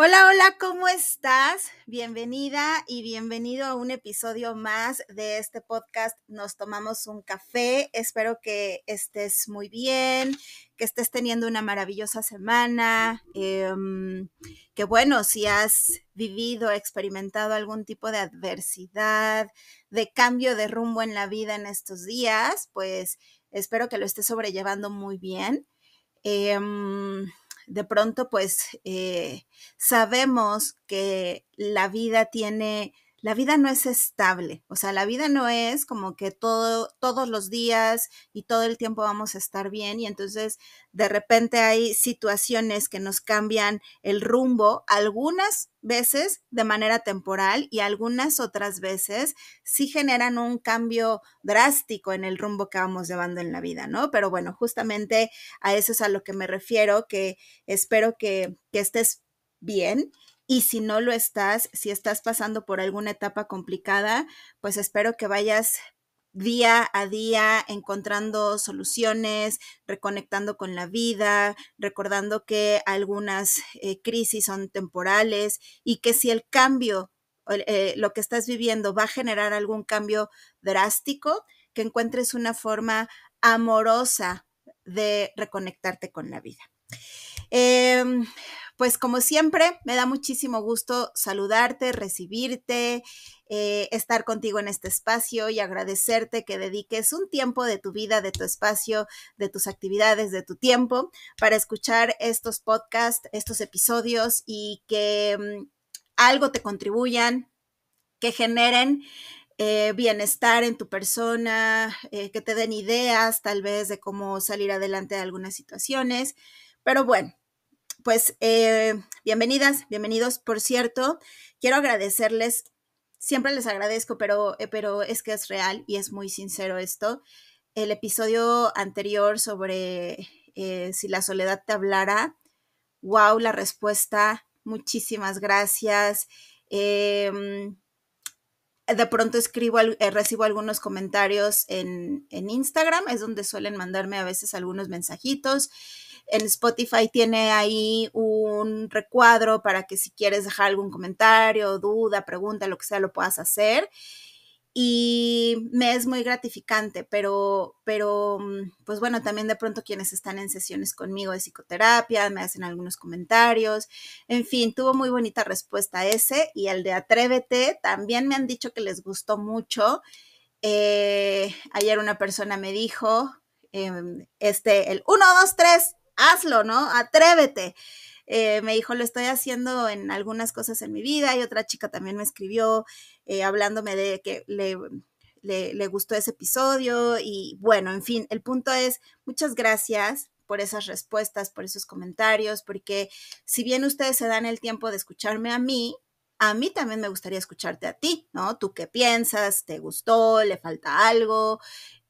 Hola, hola, ¿cómo estás? Bienvenida y bienvenido a un episodio más de este podcast. Nos tomamos un café. Espero que estés muy bien, que estés teniendo una maravillosa semana, em, que bueno, si has vivido, experimentado algún tipo de adversidad, de cambio de rumbo en la vida en estos días, pues espero que lo estés sobrellevando muy bien. Em, de pronto pues eh, sabemos que la vida tiene la vida no es estable, o sea, la vida no es como que todo, todos los días y todo el tiempo vamos a estar bien y entonces de repente hay situaciones que nos cambian el rumbo, algunas veces de manera temporal y algunas otras veces sí generan un cambio drástico en el rumbo que vamos llevando en la vida, ¿no? Pero bueno, justamente a eso es a lo que me refiero, que espero que, que estés bien y si no lo estás, si estás pasando por alguna etapa complicada, pues espero que vayas día a día encontrando soluciones, reconectando con la vida, recordando que algunas eh, crisis son temporales y que si el cambio, eh, lo que estás viviendo va a generar algún cambio drástico, que encuentres una forma amorosa de reconectarte con la vida. Em, pues como siempre, me da muchísimo gusto saludarte, recibirte, eh, estar contigo en este espacio y agradecerte que dediques un tiempo de tu vida, de tu espacio, de tus actividades, de tu tiempo para escuchar estos podcasts, estos episodios y que mm, algo te contribuyan, que generen eh, bienestar en tu persona, eh, que te den ideas tal vez de cómo salir adelante de algunas situaciones. Pero bueno, pues eh, bienvenidas, bienvenidos. Por cierto, quiero agradecerles, siempre les agradezco, pero, eh, pero es que es real y es muy sincero esto. El episodio anterior sobre eh, si la soledad te hablara, wow, la respuesta, muchísimas gracias. Eh, de pronto escribo, eh, recibo algunos comentarios en, en, Instagram, es donde suelen mandarme a veces algunos mensajitos. En Spotify tiene ahí un recuadro para que si quieres dejar algún comentario, duda, pregunta, lo que sea, lo puedas hacer y me es muy gratificante, pero, pero, mm, pues bueno, también de pronto quienes están en sesiones conmigo de psicoterapia me hacen algunos comentarios, en fin, tuvo muy bonita respuesta ese y el de Atrévete también me han dicho que les gustó mucho. Eh, ayer una persona me dijo, em, este, el 1, 2, 3, hazlo, ¿no? Atrévete. Eh, me dijo, lo estoy haciendo en algunas cosas en mi vida y otra chica también me escribió, eh, hablándome de que le, gustó ese episodio y bueno, en fin, el punto es, muchas gracias por esas respuestas, por esos comentarios, porque si bien ustedes se dan el tiempo de escucharme a mí, a mí también me gustaría escucharte a ti, ¿no? ¿Tú qué piensas? ¿Te gustó? ¿Le falta algo?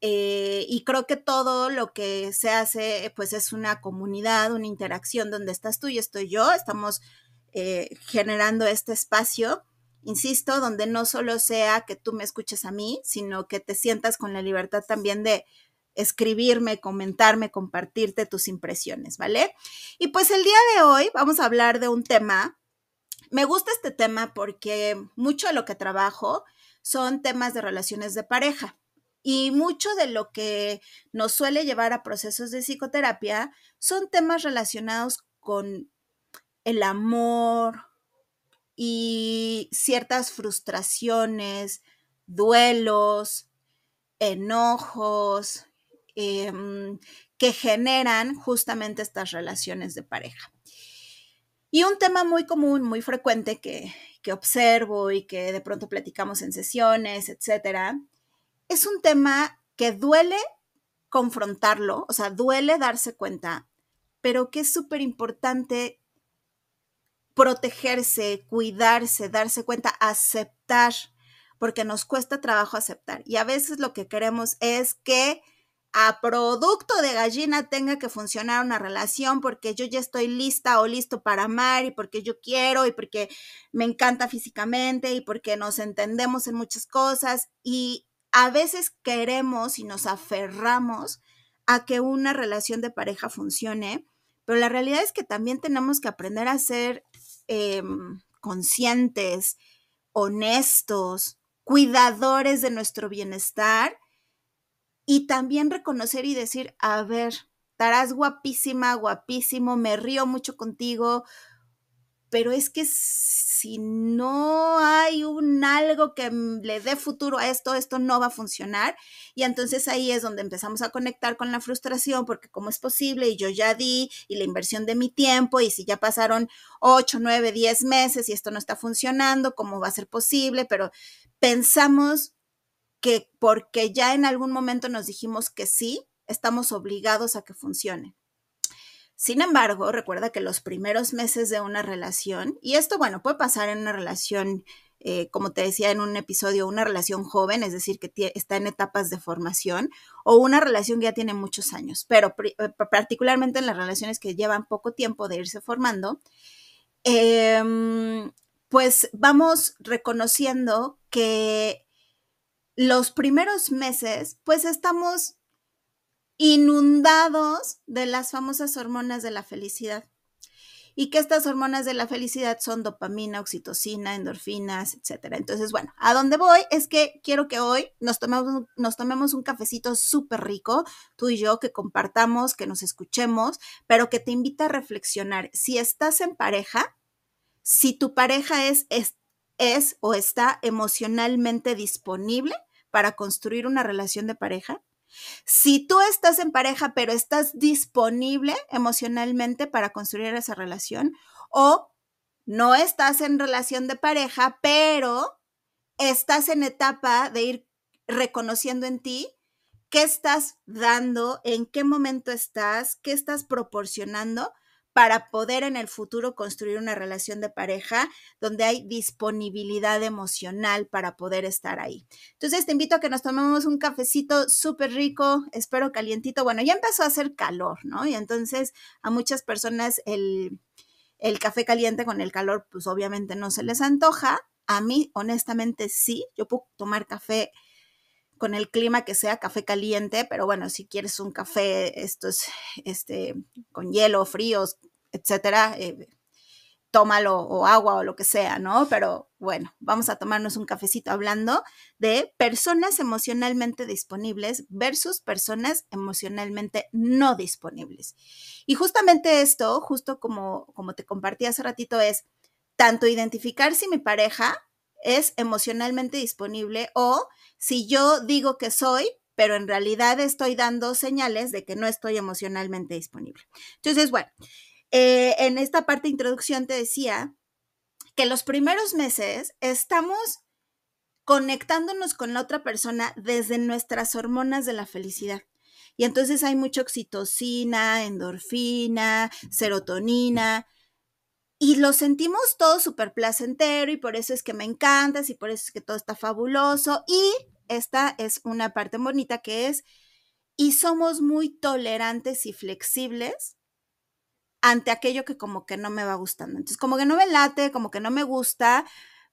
Eh, y creo que todo lo que se hace, pues es una comunidad, una interacción donde estás tú y estoy yo, estamos eh, generando este espacio insisto, donde no solo sea que tú me escuches a mí, sino que te sientas con la libertad también de escribirme, comentarme, compartirte tus impresiones, ¿vale? Y pues el día de hoy vamos a hablar de un tema. Me gusta este tema porque mucho de lo que trabajo son temas de relaciones de pareja. Y mucho de lo que nos suele llevar a procesos de psicoterapia son temas relacionados con el amor, y ciertas frustraciones, duelos, enojos em, que generan justamente estas relaciones de pareja. Y un tema muy común, muy frecuente que, observo y que de pronto platicamos en sesiones, etcétera, es un tema que duele confrontarlo, o sea, duele darse cuenta, pero que es súper importante protegerse, cuidarse, darse cuenta, aceptar, porque nos cuesta trabajo aceptar. Y a veces lo que queremos es que a producto de gallina tenga que funcionar una relación porque yo ya estoy lista o listo para amar y porque yo quiero y porque me encanta físicamente y porque nos entendemos en muchas cosas y a veces queremos y nos aferramos a que una relación de pareja funcione, pero la realidad es que también tenemos que aprender a ser Em, conscientes, honestos, cuidadores de nuestro bienestar y también reconocer y decir, a ver, estarás guapísima, guapísimo, me río mucho contigo, pero es que si no hay un algo que mm, le dé futuro a esto, esto no va a funcionar. Y entonces ahí es donde empezamos a conectar con la frustración, porque cómo es posible, y yo ya di, y la inversión de mi tiempo, y si ya pasaron 8, 9, 10 meses y esto no está funcionando, ¿cómo va a ser posible? Pero pensamos que porque ya en algún momento nos dijimos que sí, estamos obligados a que funcione. Sin embargo, recuerda que los primeros meses de una relación, y esto, bueno, puede pasar en una relación, eh, como te decía en un episodio, una relación joven, es decir, que está en etapas de formación, o una relación que ya tiene muchos años, pero eh, particularmente en las relaciones que llevan poco tiempo de irse formando, em, pues vamos reconociendo que los primeros meses, pues estamos inundados de las famosas hormonas de la felicidad. Y que estas hormonas de la felicidad son dopamina, oxitocina, endorfinas, etcétera. Entonces, bueno, a dónde voy es que quiero que hoy nos tomemos, nos tomemos un cafecito súper rico, tú y yo, que compartamos, que nos escuchemos, pero que te invita a reflexionar. Si estás en pareja, si tu pareja es, es o está emocionalmente disponible para construir una relación de pareja, si tú estás en pareja, pero estás disponible emocionalmente para construir esa relación, o no estás en relación de pareja, pero estás en etapa de ir reconociendo en ti qué estás dando, en qué momento estás, qué estás proporcionando para poder en el futuro construir una relación de pareja donde hay disponibilidad emocional para poder estar ahí. Entonces te invito a que nos tomemos un cafecito súper rico, espero calientito. Bueno, ya empezó a hacer calor, ¿no? Y entonces a muchas personas el, café caliente con el calor, pues obviamente no se les antoja. A mí, honestamente, sí, yo puedo tomar café con el clima que sea café caliente, pero bueno, si quieres un café, es este, con hielo, fríos, etcétera, eh, tómalo o agua o lo que sea, ¿no? Pero bueno, vamos a tomarnos un cafecito hablando de personas emocionalmente disponibles versus personas emocionalmente no disponibles. Y justamente esto, justo como, como te compartí hace ratito, es tanto identificar si mi pareja es emocionalmente disponible o si yo digo que soy, pero en realidad estoy dando señales de que no estoy emocionalmente disponible. Entonces, bueno, eh, en esta parte de introducción te decía que los primeros meses estamos conectándonos con la otra persona desde nuestras hormonas de la felicidad. Y entonces hay mucha oxitocina, endorfina, serotonina, y lo sentimos todo súper placentero y por eso es que me encantas y por eso es que todo está fabuloso. Y esta es una parte bonita que es, y somos muy tolerantes y flexibles ante aquello que como que no me va gustando. Entonces, como que no me late, como que no me gusta,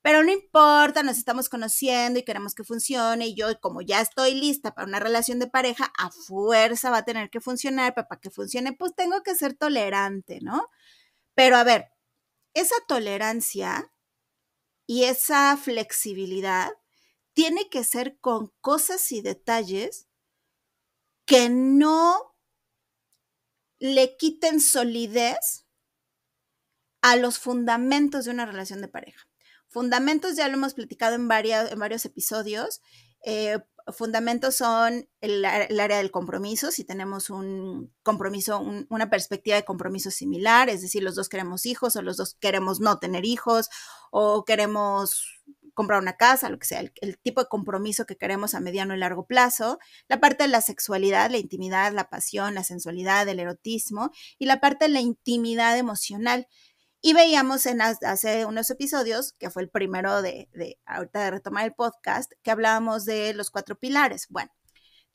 pero no importa, nos estamos conociendo y queremos que funcione. Y yo, como ya estoy lista para una relación de pareja, a fuerza va a tener que funcionar, para que funcione, pues tengo que ser tolerante, ¿no? Pero a ver, esa tolerancia y esa flexibilidad tiene que ser con cosas y detalles que no le quiten solidez a los fundamentos de una relación de pareja. Fundamentos ya lo hemos platicado en, en varios episodios. Eh, fundamentos son el, área del compromiso, si tenemos un compromiso, una perspectiva de compromiso similar, es decir, los dos queremos hijos o los dos queremos no tener hijos o queremos comprar una casa, lo que sea, el, tipo de compromiso que queremos a mediano y largo plazo, la parte de la sexualidad, la intimidad, la pasión, la sensualidad, el erotismo y la parte de la intimidad emocional. Y veíamos en hace unos episodios, que fue el primero de, de ahorita de retomar el podcast, que hablábamos de los cuatro pilares. Bueno,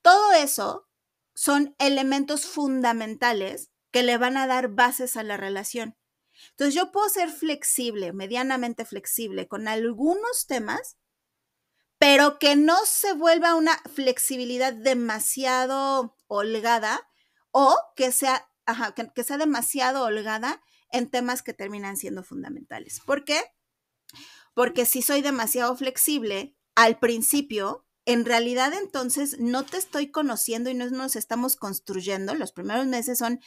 todo eso son elementos fundamentales que le van a dar bases a la relación. Entonces yo puedo ser flexible, medianamente flexible con algunos temas, pero que no se vuelva una flexibilidad demasiado holgada o que sea, que, sea demasiado holgada en temas que terminan siendo fundamentales. ¿Por qué? Porque si soy demasiado flexible al principio, en realidad entonces no te estoy conociendo y no nos estamos construyendo. Los primeros meses son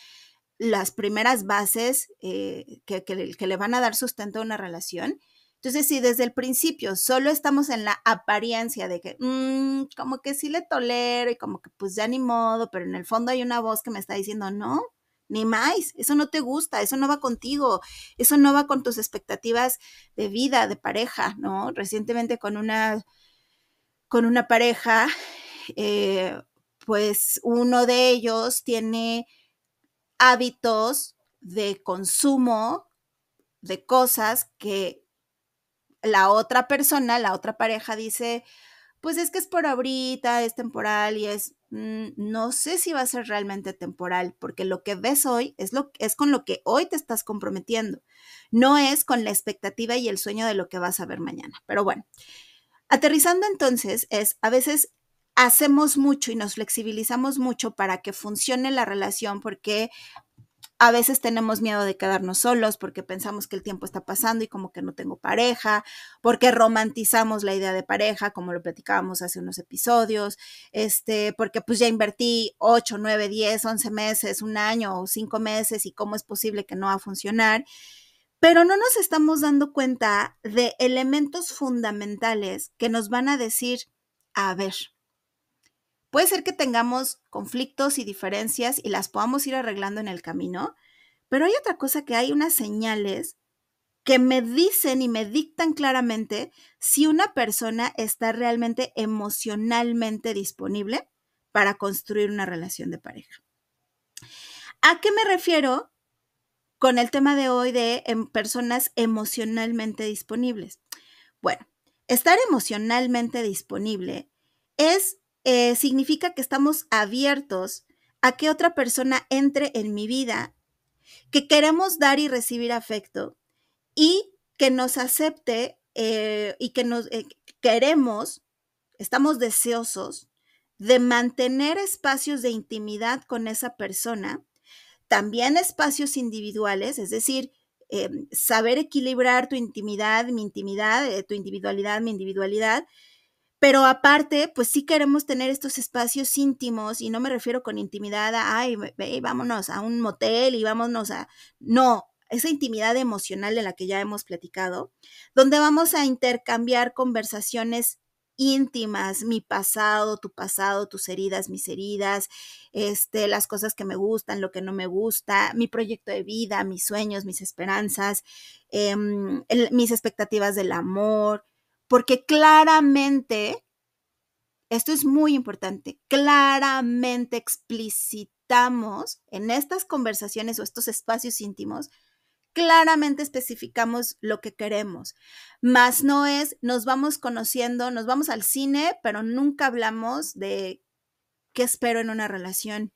las primeras bases eh, que, le van a dar sustento a una relación. Entonces, si desde el principio solo estamos en la apariencia de que, mm, como que sí le tolero y como que pues ya ni modo, pero en el fondo hay una voz que me está diciendo, no, ni más, eso no te gusta, eso no va contigo, eso no va con tus expectativas de vida, de pareja, ¿no? Recientemente con una, con una pareja, eh, pues uno de ellos tiene hábitos de consumo de cosas que la otra persona, la otra pareja dice, pues es que es por ahorita, es temporal y es, mm, no sé si va a ser realmente temporal, porque lo que ves hoy es, lo, es con lo que hoy te estás comprometiendo, no es con la expectativa y el sueño de lo que vas a ver mañana. Pero bueno, aterrizando entonces es, a veces hacemos mucho y nos flexibilizamos mucho para que funcione la relación porque a veces tenemos miedo de quedarnos solos porque pensamos que el tiempo está pasando y como que no tengo pareja, porque romantizamos la idea de pareja, como lo platicábamos hace unos episodios, este, porque pues ya invertí 8, 9, 10, 11 meses, un año o 5 meses y cómo es posible que no va a funcionar. Pero no nos estamos dando cuenta de elementos fundamentales que nos van a decir, a ver, Puede ser que tengamos conflictos y diferencias y las podamos ir arreglando en el camino, pero hay otra cosa que hay unas señales que me dicen y me dictan claramente si una persona está realmente emocionalmente disponible para construir una relación de pareja. ¿A qué me refiero con el tema de hoy de em, personas emocionalmente disponibles? Bueno, estar emocionalmente disponible es eh, significa que estamos abiertos a que otra persona entre en mi vida, que queremos dar y recibir afecto y que nos acepte eh, y que nos eh, queremos, estamos deseosos de mantener espacios de intimidad con esa persona, también espacios individuales, es decir, saber equilibrar tu intimidad, mi intimidad, tu individualidad, mi individualidad, pero aparte, pues sí queremos tener estos espacios íntimos y no me refiero con intimidad a, ay, vámonos a un motel y vámonos a... No, esa intimidad emocional de la que ya hemos platicado, donde vamos a intercambiar conversaciones íntimas, mi pasado, tu pasado, tus heridas, mis heridas, este, las cosas que me gustan, lo que no me gusta, mi proyecto de vida, mis sueños, mis esperanzas, em, mis expectativas del amor, porque claramente, esto es muy importante, claramente explicitamos en estas conversaciones o estos espacios íntimos, claramente especificamos lo que queremos. Más no es, nos vamos conociendo, nos vamos al cine, pero nunca hablamos de qué espero en una relación.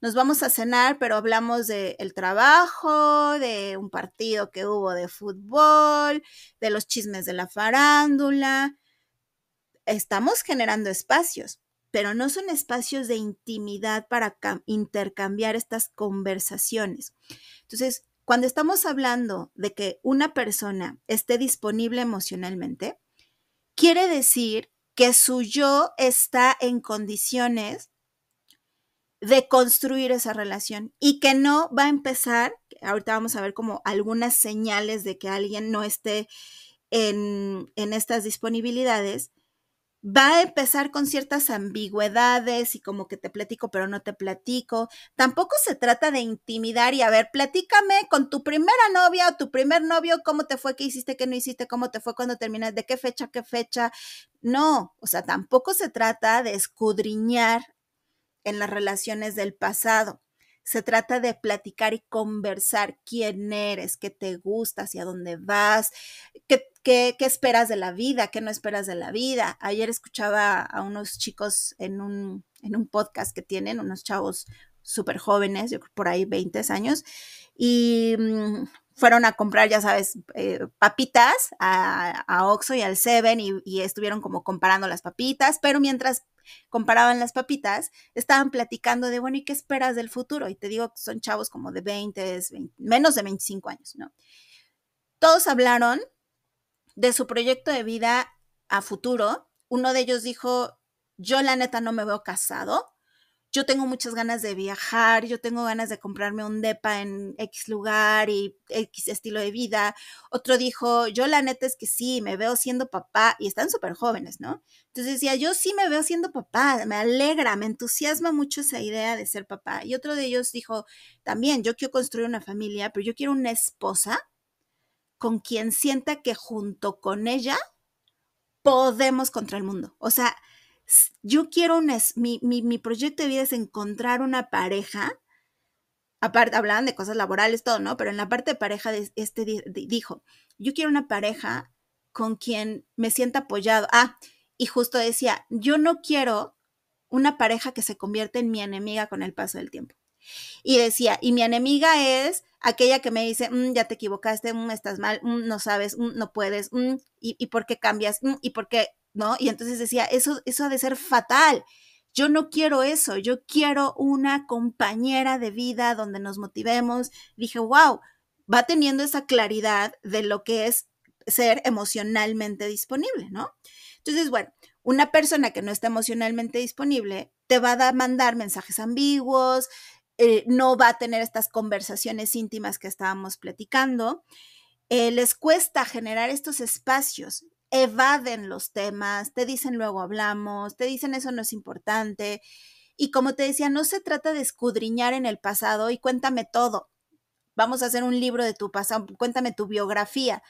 Nos vamos a cenar, pero hablamos del trabajo, de un partido que hubo de fútbol, de los chismes de la farándula. Estamos generando espacios, pero no son espacios de intimidad para intercambiar estas conversaciones. Entonces, cuando estamos hablando de que una persona esté disponible emocionalmente, quiere decir que su yo está en condiciones de construir esa relación y que no va a empezar, ahorita vamos a ver como algunas señales de que alguien no esté en, estas disponibilidades, va a empezar con ciertas ambigüedades y como que te platico pero no te platico. Tampoco se trata de intimidar y a ver, platícame con tu primera novia o tu primer novio, cómo te fue, qué hiciste, qué no hiciste, cómo te fue cuando terminaste, de qué fecha, qué fecha. No, o sea, tampoco se trata de escudriñar en las relaciones del pasado. Se trata de platicar y conversar quién eres, qué te gusta, hacia dónde vas, qué, esperas de la vida, qué no esperas de la vida. Ayer escuchaba a unos chicos en un, en un podcast que tienen, unos chavos súper jóvenes, yo creo por ahí 20 años, y mm, fueron a comprar, ya sabes, eh, papitas a, a Oxxo y al Seven y, estuvieron como comparando las papitas, pero mientras comparaban las papitas, estaban platicando de, bueno, ¿y qué esperas del futuro? Y te digo que son chavos como de 20, 20 menos de 25 años, ¿no? Todos hablaron de su proyecto de vida a futuro. Uno de ellos dijo, yo la neta no me veo casado, yo tengo muchas ganas de viajar, yo tengo ganas de comprarme un DEPA en X lugar y X estilo de vida. Otro dijo, yo la neta es que sí, me veo siendo papá y están súper jóvenes, ¿no? Entonces decía, yo sí me veo siendo papá, me alegra, me entusiasma mucho esa idea de ser papá. Y otro de ellos dijo, también, yo quiero construir una familia, pero yo quiero una esposa con quien sienta que junto con ella podemos contra el mundo. O sea, yo quiero un, mi, mi, mi, proyecto de vida es encontrar una pareja, aparte, hablaban de cosas laborales, todo, ¿no? Pero en la parte de pareja, este dijo, yo quiero una pareja con quien me sienta apoyado. Ah, y justo decía, yo no quiero una pareja que se convierte en mi enemiga con el paso del tiempo. Y decía, y mi enemiga es aquella que me dice, mm, ya te equivocaste, mm, estás mal, mm, no sabes, no puedes, y, y por qué cambias, y por qué ¿no? Y entonces decía, eso, eso ha de ser fatal. Yo no quiero eso, yo quiero una compañera de vida donde nos motivemos. Dije, wow, va teniendo esa claridad de lo que es ser emocionalmente disponible, ¿no? Entonces, bueno, una persona que no está emocionalmente disponible te va a mandar mensajes ambiguos, eh, no va a tener estas conversaciones íntimas que estábamos platicando. Eh, les cuesta generar estos espacios evaden los temas, te dicen luego hablamos, te dicen eso no es importante. Y como te decía, no se trata de escudriñar en el pasado y cuéntame todo. Vamos a hacer un libro de tu pasado, cuéntame tu biografía.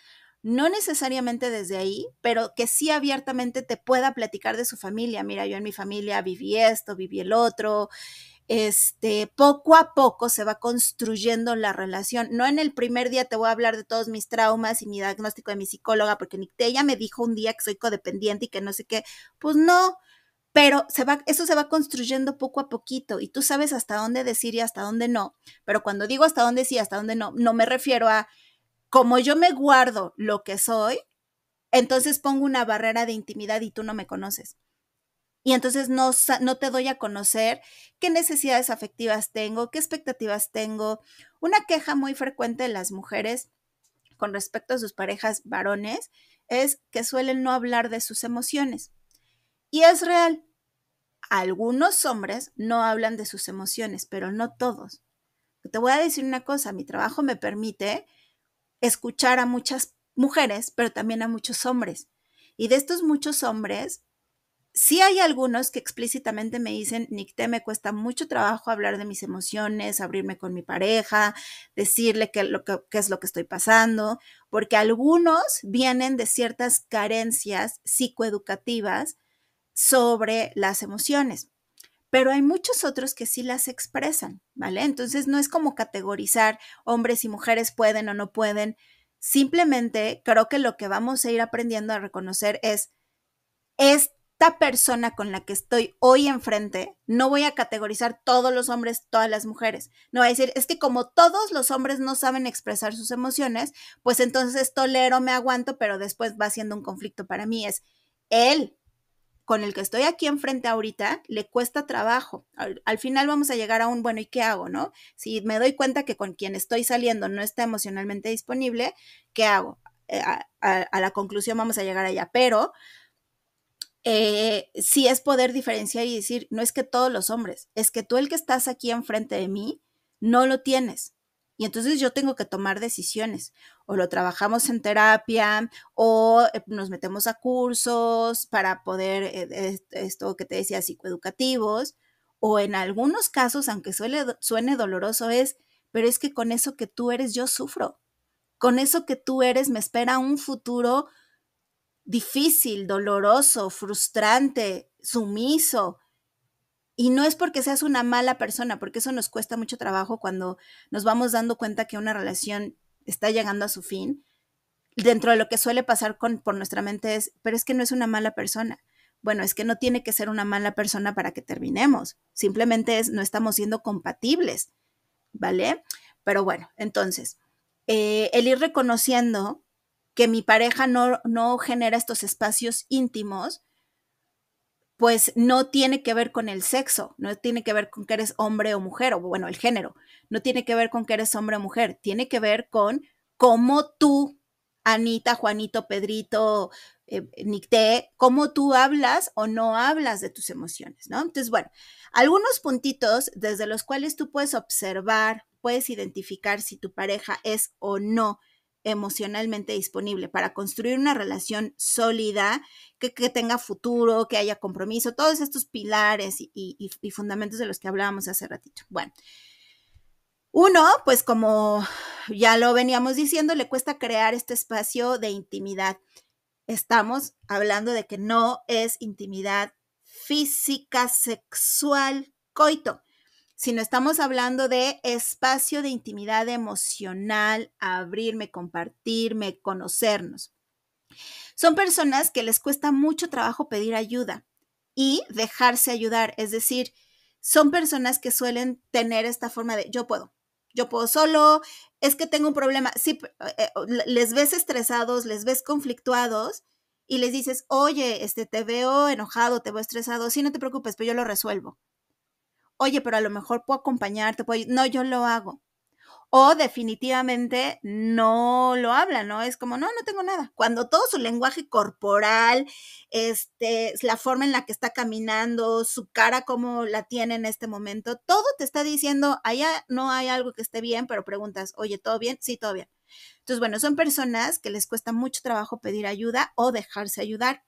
No necesariamente desde ahí, pero que sí abiertamente te pueda platicar de su familia. Mira, yo en mi familia viví esto, viví el otro, este, poco a poco se va construyendo la relación. No en el primer día te voy a hablar de todos mis traumas y mi diagnóstico de mi psicóloga, porque ella me dijo un día que soy codependiente y que no sé qué. Pues no, pero se va, eso se va construyendo poco a poquito y tú sabes hasta dónde decir y hasta dónde no. Pero cuando digo hasta dónde sí, hasta dónde no, no me refiero a como yo me guardo lo que soy, entonces pongo una barrera de intimidad y tú no me conoces. Y entonces no, no te doy a conocer qué necesidades afectivas tengo, qué expectativas tengo. Una queja muy frecuente de las mujeres con respecto a sus parejas varones es que suelen no hablar de sus emociones. Y es real. Algunos hombres no hablan de sus emociones, pero no todos. Te voy a decir una cosa, mi trabajo me permite escuchar a muchas mujeres, pero también a muchos hombres. Y de estos muchos hombres, Sí hay algunos que explícitamente me dicen, Nicté, me cuesta mucho trabajo hablar de mis emociones, abrirme con mi pareja, decirle qué, es lo que estoy pasando, porque algunos vienen de ciertas carencias psicoeducativas sobre las emociones, pero hay muchos otros que sí las expresan, ¿vale? Entonces no es como categorizar hombres y mujeres pueden o no pueden, simplemente creo que lo que vamos a ir aprendiendo a reconocer es, es esta persona con la que estoy hoy enfrente, no voy a categorizar todos los hombres, todas las mujeres. No voy a decir, es que como todos los hombres no saben expresar sus emociones, pues entonces tolero, me aguanto, pero después va siendo un conflicto para mí. Es él con el que estoy aquí enfrente ahorita, le cuesta trabajo. Al, final vamos a llegar a un, bueno, ¿y qué hago, no? Si me doy cuenta que con quien estoy saliendo no está emocionalmente disponible, ¿qué hago? Eh, a, a la conclusión vamos a llegar allá, pero eh, sí es poder diferenciar y decir, no es que todos los hombres, es que tú el que estás aquí enfrente de mí, no lo tienes. Y entonces yo tengo que tomar decisiones. O lo trabajamos en terapia, o eh, nos metemos a cursos para poder, eh, eh, esto que te decía, psicoeducativos, o en algunos casos, aunque suele, suene doloroso, es, pero es que con eso que tú eres yo sufro. Con eso que tú eres me espera un futuro difícil, doloroso, frustrante, sumiso. Y no es porque seas una mala persona, porque eso nos cuesta mucho trabajo cuando nos vamos dando cuenta que una relación está llegando a su fin. Dentro de lo que suele pasar con, por nuestra mente es, pero es que no es una mala persona. Bueno, es que no tiene que ser una mala persona para que terminemos. Simplemente es, no estamos siendo compatibles, ¿vale? Pero bueno, entonces, eh, el ir reconociendo que mi pareja no, genera estos espacios íntimos, pues no tiene que ver con el sexo, no tiene que ver con que eres hombre o mujer, o bueno, el género, no tiene que ver con que eres hombre o mujer, tiene que ver con cómo tú, Anita, Juanito, Pedrito, eh, Nicté, cómo tú hablas o no hablas de tus emociones, ¿no? Entonces, bueno, algunos puntitos desde los cuales tú puedes observar, puedes identificar si tu pareja es o no emocionalmente disponible para construir una relación sólida, que, tenga futuro, que haya compromiso, todos estos pilares y fundamentos de los que hablábamos hace ratito. Bueno, uno, pues como ya lo veníamos diciendo, le cuesta crear este espacio de intimidad. Estamos hablando de que no es intimidad física, sexual, coito sino estamos hablando de espacio de intimidad emocional, abrirme, compartirme, conocernos. Son personas que les cuesta mucho trabajo pedir ayuda y dejarse ayudar, es decir, son personas que suelen tener esta forma de yo puedo, yo puedo solo, es que tengo un problema. Sí, eh, les ves estresados, les ves conflictuados y les dices, oye, este, te veo enojado, te veo estresado, sí, no te preocupes, pero yo lo resuelvo oye, pero a lo mejor puedo acompañarte, puedo... no, yo lo hago. O definitivamente no lo habla, ¿no? Es como, no, no tengo nada. Cuando todo su lenguaje corporal, este, la forma en la que está caminando, su cara como la tiene en este momento, todo te está diciendo, allá no hay algo que esté bien, pero preguntas, oye, ¿todo bien? Sí, todo bien. Entonces, bueno, son personas que les cuesta mucho trabajo pedir ayuda o dejarse ayudar.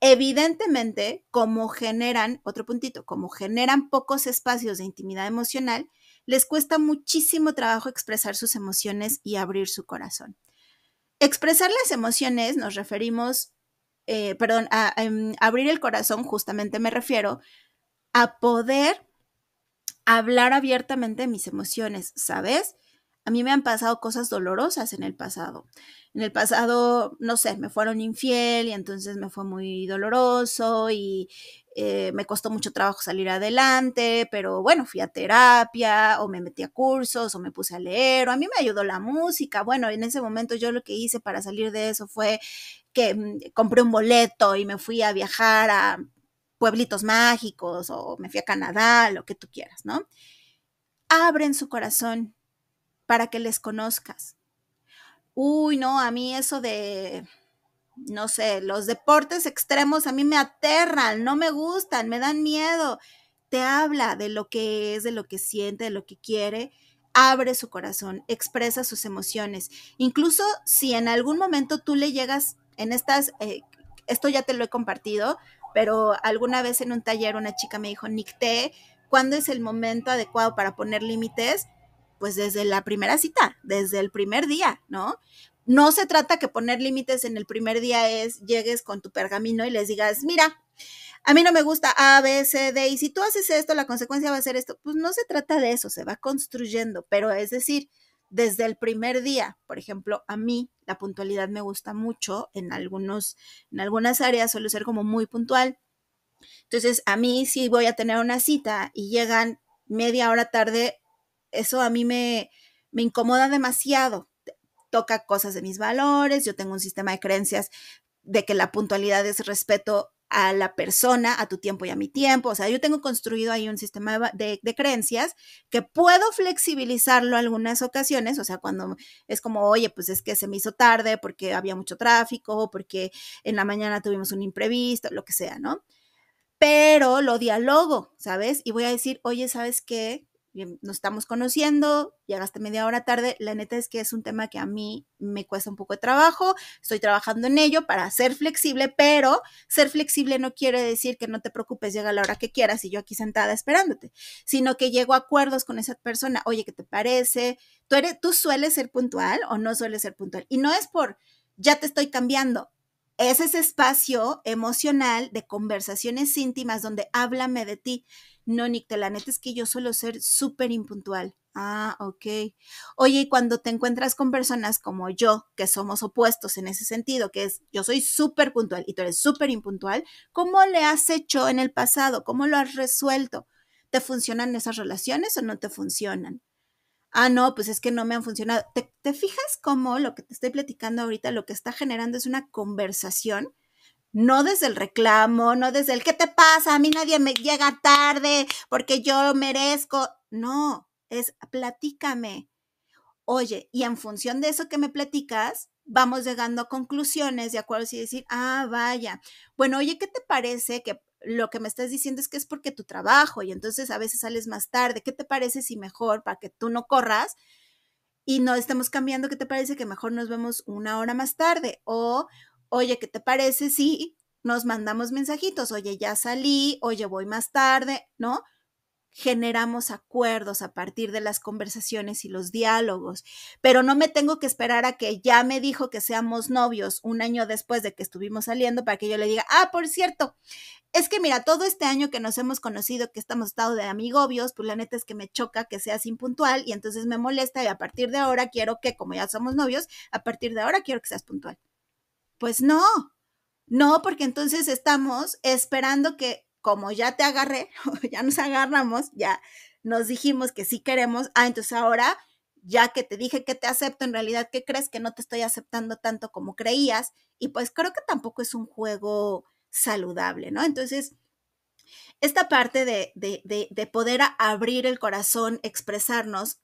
Evidentemente, como generan, otro puntito, como generan pocos espacios de intimidad emocional, les cuesta muchísimo trabajo expresar sus emociones y abrir su corazón. Expresar las emociones nos referimos, eh, perdón, a em, abrir el corazón justamente me refiero a poder hablar abiertamente de mis emociones, ¿sabes? A mí me han pasado cosas dolorosas en el pasado. En el pasado, no sé, me fueron infiel y entonces me fue muy doloroso y eh, me costó mucho trabajo salir adelante, pero bueno, fui a terapia o me metí a cursos o me puse a leer o a mí me ayudó la música. Bueno, en ese momento yo lo que hice para salir de eso fue que mm, compré un boleto y me fui a viajar a pueblitos mágicos o me fui a Canadá, lo que tú quieras, ¿no? Abren su corazón para que les conozcas. Uy, no, a mí eso de, no sé, los deportes extremos a mí me aterran, no me gustan, me dan miedo. Te habla de lo que es, de lo que siente, de lo que quiere, abre su corazón, expresa sus emociones. Incluso si en algún momento tú le llegas en estas, eh, esto ya te lo he compartido, pero alguna vez en un taller una chica me dijo, Nicté, ¿cuándo es el momento adecuado para poner límites? pues desde la primera cita, desde el primer día, ¿no? No se trata que poner límites en el primer día es llegues con tu pergamino y les digas, mira, a mí no me gusta A, B, C, D, y si tú haces esto, la consecuencia va a ser esto. Pues no se trata de eso, se va construyendo, pero es decir, desde el primer día, por ejemplo, a mí la puntualidad me gusta mucho, en, algunos, en algunas áreas suelo ser como muy puntual. Entonces, a mí si voy a tener una cita y llegan media hora tarde, eso a mí me, incomoda demasiado. Toca cosas de mis valores, yo tengo un sistema de creencias de que la puntualidad es respeto a la persona, a tu tiempo y a mi tiempo. O sea, yo tengo construido ahí un sistema de, de, creencias que puedo flexibilizarlo algunas ocasiones, o sea, cuando es como, oye, pues es que se me hizo tarde porque había mucho tráfico, porque en la mañana tuvimos un imprevisto, lo que sea, ¿no? Pero lo dialogo, ¿sabes? Y voy a decir, oye, ¿sabes qué? Em, nos estamos conociendo, llegaste media hora tarde, la neta es que es un tema que a mí me cuesta un poco de trabajo, estoy trabajando en ello para ser flexible, pero ser flexible no quiere decir que no te preocupes, llega la hora que quieras y yo aquí sentada esperándote, sino que llego a acuerdos con esa persona, oye, ¿qué te parece? ¿Tú, eres, tú sueles ser puntual o no sueles ser puntual? Y no es por, ya te estoy cambiando, es ese espacio emocional de conversaciones íntimas donde háblame de ti. No, te la neta es que yo suelo ser súper impuntual. Ah, ok. Oye, y cuando te encuentras con personas como yo, que somos opuestos en ese sentido, que es yo soy súper puntual y tú eres súper impuntual, ¿cómo le has hecho en el pasado? ¿Cómo lo has resuelto? ¿Te funcionan esas relaciones o no te funcionan? Ah, no, pues es que no me han funcionado. ¿Te, te fijas cómo lo que te estoy platicando ahorita, lo que está generando es una conversación? No desde el reclamo, no desde el ¿qué te pasa? A mí nadie me llega tarde porque yo merezco. No, es platícame. Oye, y en función de eso que me platicas, vamos llegando a conclusiones, de acuerdo, y decir, ah, vaya. Bueno, oye, ¿qué te parece que lo que me estás diciendo es que es porque tu trabajo y entonces a veces sales más tarde. ¿Qué te parece si mejor para que tú no corras y no estemos cambiando? ¿Qué te parece que mejor nos vemos una hora más tarde? O, oye, ¿qué te parece si nos mandamos mensajitos? Oye, ya salí, oye, voy más tarde, ¿no? Generamos acuerdos a partir de las conversaciones y los diálogos, pero no me tengo que esperar a que ya me dijo que seamos novios un año después de que estuvimos saliendo para que yo le diga, ah, por cierto, es que mira, todo este año que nos hemos conocido, que estamos estado de amigobios, pues la neta es que me choca que seas impuntual y entonces me molesta y a partir de ahora quiero que, como ya somos novios, a partir de ahora quiero que seas puntual. Pues no, no, porque entonces estamos esperando que como ya te agarré, ya nos agarramos, ya nos dijimos que sí queremos, ah, entonces ahora, ya que te dije que te acepto, en realidad, ¿qué crees que no te estoy aceptando tanto como creías? Y pues creo que tampoco es un juego saludable, ¿no? Entonces, esta parte de, de poder abrir el corazón, expresarnos,